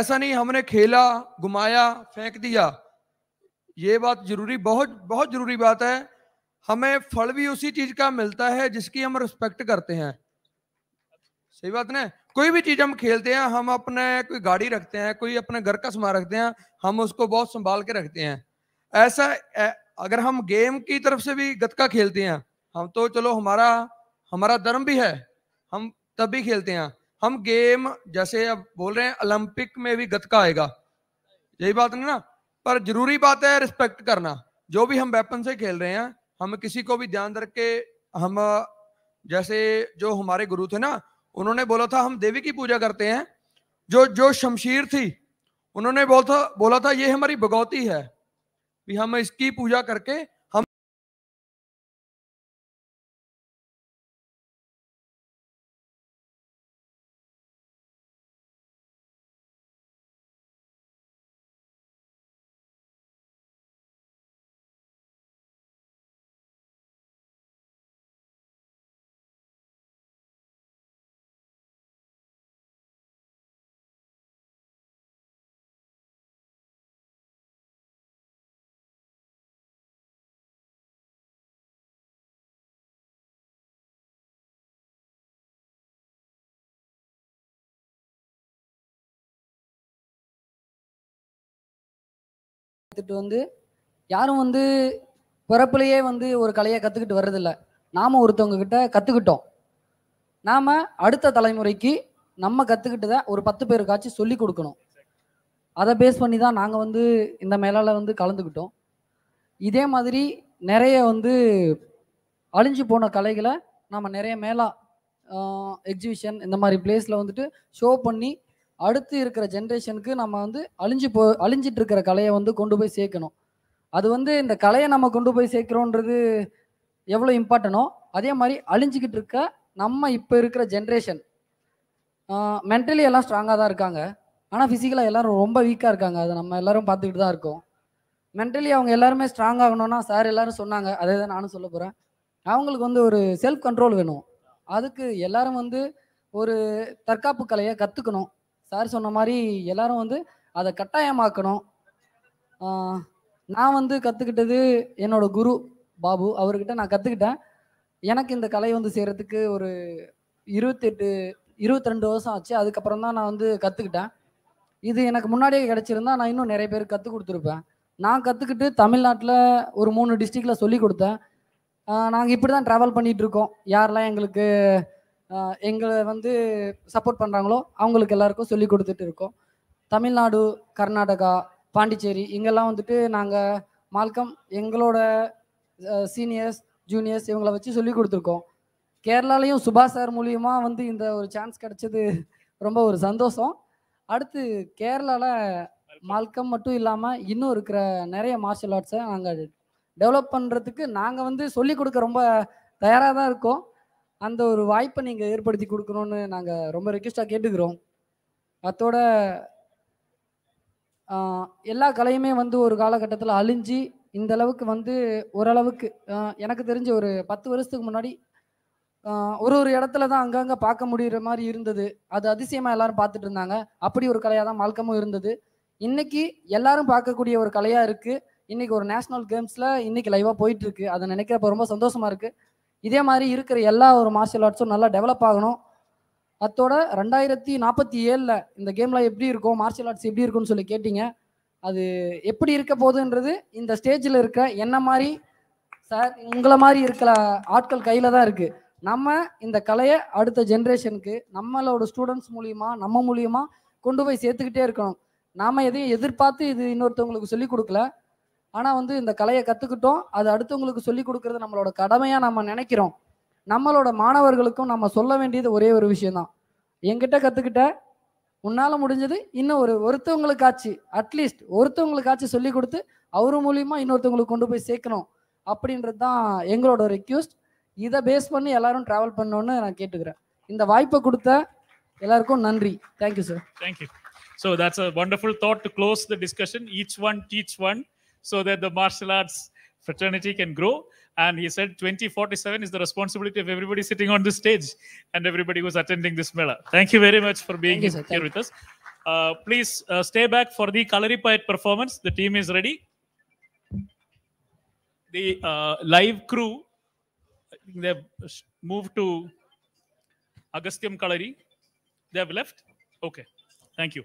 ऐसा नहीं हमने खेला घुमाया फेंक दिया ये बात जरूरी बहुत बहुत जरूरी बात है हमें फल भी उसी चीज का मिलता है जिसकी हम रिस्पेक्ट करते हैं सही बात ना कोई भी चीज हम खेलते हैं हम अपने कोई गाड़ी रखते हैं कोई अपने घर का सामान रखते हैं हम उसको बहुत संभाल के रखते हैं ऐसा अगर हम गेम की तरफ से भी गतका खेलते हैं हम तो चलो हमारा हमारा धर्म भी है हम तब भी खेलते हैं हम गेम जैसे अब बोल रहे हैं ओलंपिक में भी गतका आएगा यही बात नहीं ना पर जरूरी बात है रिस्पेक्ट करना जो भी हम वेपन से खेल रहे हैं हम किसी को भी ध्यान रख के हम जैसे जो हमारे गुरु थे ना उन्होंने बोला था हम देवी की पूजा करते हैं जो जो शमशीर थी उन्होंने बोला था बोला था ये हमारी भगौती है भी हम इसकी पूजा करके கற்றுக்கிட்டு வந்து யாரும் வந்து பிறப்புலையே வந்து ஒரு கலையை கற்றுக்கிட்டு வர்றதில்ல நாம் ஒருத்தவங்க கிட்ட கற்றுக்கிட்டோம் நாம் அடுத்த தலைமுறைக்கு நம்ம தான் ஒரு பத்து பேருக்காச்சும் சொல்லி கொடுக்கணும் அதை பேஸ் பண்ணி தான் நாங்கள் வந்து இந்த மேலால் வந்து கலந்துக்கிட்டோம் இதே மாதிரி நிறைய வந்து அழிஞ்சு போன கலைகளை நாம் நிறைய மேலா எக்ஸிபிஷன் இந்த மாதிரி பிளேஸில் வந்துட்டு ஷோ பண்ணி அடுத்து இருக்கிற ஜென்ரேஷனுக்கு நம்ம வந்து அழிஞ்சு போ அழிஞ்சிட்டு இருக்கிற கலையை வந்து கொண்டு போய் சேர்க்கணும் அது வந்து இந்த கலையை நம்ம கொண்டு போய் சேர்க்கிறோன்றது எவ்வளோ இம்பார்ட்டனோ அதே மாதிரி அழிஞ்சிக்கிட்டு இருக்க நம்ம இப்போ இருக்கிற ஜென்ரேஷன் மென்டலி எல்லாம் ஸ்ட்ராங்காக தான் இருக்காங்க ஆனால் ஃபிசிக்கலாக எல்லோரும் ரொம்ப வீக்காக இருக்காங்க அதை நம்ம எல்லோரும் பார்த்துக்கிட்டு தான் இருக்கோம் மென்டலி அவங்க எல்லாருமே ஸ்ட்ராங் ஆகணும்னா சார் எல்லோரும் சொன்னாங்க அதே தான் நானும் சொல்ல போகிறேன் அவங்களுக்கு வந்து ஒரு செல்ஃப் கண்ட்ரோல் வேணும் அதுக்கு எல்லோரும் வந்து ஒரு தற்காப்பு கலையை கற்றுக்கணும் சார் சொன்ன மாதிரி எல்லாரும் வந்து அதை கட்டாயமாக்கணும் நான் வந்து கற்றுக்கிட்டது என்னோட குரு பாபு அவர்கிட்ட நான் கற்றுக்கிட்டேன் எனக்கு இந்த கலை வந்து செய்கிறதுக்கு ஒரு இருபத்தெட்டு இருபத்தி ரெண்டு வருஷம் ஆச்சு அதுக்கப்புறம் தான் நான் வந்து கற்றுக்கிட்டேன் இது எனக்கு முன்னாடியே கிடச்சிருந்தா நான் இன்னும் நிறைய பேருக்கு கற்றுக் கொடுத்துருப்பேன் நான் கற்றுக்கிட்டு தமிழ்நாட்டில் ஒரு மூணு டிஸ்ட்ரிக்டில் சொல்லி கொடுத்தேன் நாங்கள் இப்படி தான் ட்ராவல் பண்ணிகிட்ருக்கோம் யாரெல்லாம் எங்களுக்கு எங்களை வந்து சப்போர்ட் பண்ணுறாங்களோ அவங்களுக்கு எல்லாருக்கும் சொல்லி கொடுத்துட்டு இருக்கோம் தமிழ்நாடு கர்நாடகா பாண்டிச்சேரி இங்கெல்லாம் வந்துட்டு நாங்கள் மால்கம் எங்களோட சீனியர்ஸ் ஜூனியர்ஸ் இவங்களை வச்சு சொல்லி கொடுத்துருக்கோம் கேரளாலையும் சுபாஷ் சார் மூலியமாக வந்து இந்த ஒரு சான்ஸ் கிடைச்சது ரொம்ப ஒரு சந்தோஷம் அடுத்து கேரளாவில் மால்கம் மட்டும் இல்லாமல் இன்னும் இருக்கிற நிறைய மார்ஷல் ஆர்ட்ஸை நாங்கள் டெவலப் பண்ணுறதுக்கு நாங்கள் வந்து சொல்லிக் கொடுக்க ரொம்ப தயாராக தான் இருக்கோம் அந்த ஒரு வாய்ப்பை நீங்கள் ஏற்படுத்தி கொடுக்கணும்னு நாங்கள் ரொம்ப ரெக்வெஸ்ட்டாக கேட்டுக்கிறோம் அதோட எல்லா கலையுமே வந்து ஒரு காலகட்டத்தில் அழிஞ்சு இந்த அளவுக்கு வந்து ஓரளவுக்கு எனக்கு தெரிஞ்ச ஒரு பத்து வருஷத்துக்கு முன்னாடி ஒரு ஒரு இடத்துல தான் அங்கங்கே பார்க்க முடிகிற மாதிரி இருந்தது அது அதிசயமாக எல்லாரும் பார்த்துட்டு இருந்தாங்க அப்படி ஒரு கலையாக தான் மால்கமும் இருந்தது இன்னைக்கு எல்லாரும் பார்க்கக்கூடிய ஒரு கலையாக இருக்குது இன்னைக்கு ஒரு நேஷ்னல் கேம்ஸில் இன்னைக்கு லைவாக போயிட்டு இருக்கு அதை நினைக்கிறப்ப ரொம்ப சந்தோஷமா இருக்குது இதே மாதிரி இருக்கிற எல்லா ஒரு மார்ஷியல் ஆர்ட்ஸும் நல்லா டெவலப் ஆகணும் அத்தோட ரெண்டாயிரத்தி நாற்பத்தி ஏழில் இந்த கேம்லாம் எப்படி இருக்கும் மார்ஷியல் ஆர்ட்ஸ் எப்படி இருக்கும்னு சொல்லி கேட்டிங்க அது எப்படி இருக்க போகுதுன்றது இந்த ஸ்டேஜில் இருக்க என்ன மாதிரி சார் உங்களை மாதிரி இருக்கிற ஆட்கள் கையில் தான் இருக்குது நம்ம இந்த கலையை அடுத்த ஜென்ரேஷனுக்கு நம்மளோட ஸ்டூடெண்ட்ஸ் மூலியமாக நம்ம மூலியமாக கொண்டு போய் சேர்த்துக்கிட்டே இருக்கணும் நாம் எதையும் எதிர்பார்த்து இது இன்னொருத்தவங்களுக்கு சொல்லிக் கொடுக்கல ஆனால் வந்து இந்த கலையை கற்றுக்கிட்டோம் அது அடுத்தவங்களுக்கு சொல்லிக் கொடுக்கறது நம்மளோட கடமையாக நம்ம நினைக்கிறோம் நம்மளோட மாணவர்களுக்கும் நம்ம சொல்ல வேண்டியது ஒரே ஒரு விஷயம்தான் என்கிட்ட கற்றுக்கிட்ட உன்னால் முடிஞ்சது இன்னும் ஒரு ஒருத்தவங்களுக்காச்சு அட்லீஸ்ட் ஒருத்தவங்களுக்காச்சு சொல்லி கொடுத்து அவர் மூலியமா இன்னொருத்தவங்களுக்கு கொண்டு போய் சேர்க்கணும் அப்படின்றது தான் எங்களோட ரெக்யூஸ்ட் இதை பேஸ் பண்ணி எல்லாரும் ட்ராவல் பண்ணணும்னு நான் கேட்டுக்கிறேன் இந்த வாய்ப்பை கொடுத்த எல்லாருக்கும் நன்றி thank you sir thank you so that's a wonderful thought to close the discussion each one teach one so that the martial arts fraternity can grow. And he said 2047 is the responsibility of everybody sitting on this stage and everybody who's attending this mela. Thank you very much for being you, here with us. Uh, please uh, stay back for the Kalaripayat performance. The team is ready. The uh, live crew, they've moved to Agastyam Kalari. They have left? Okay. Thank you.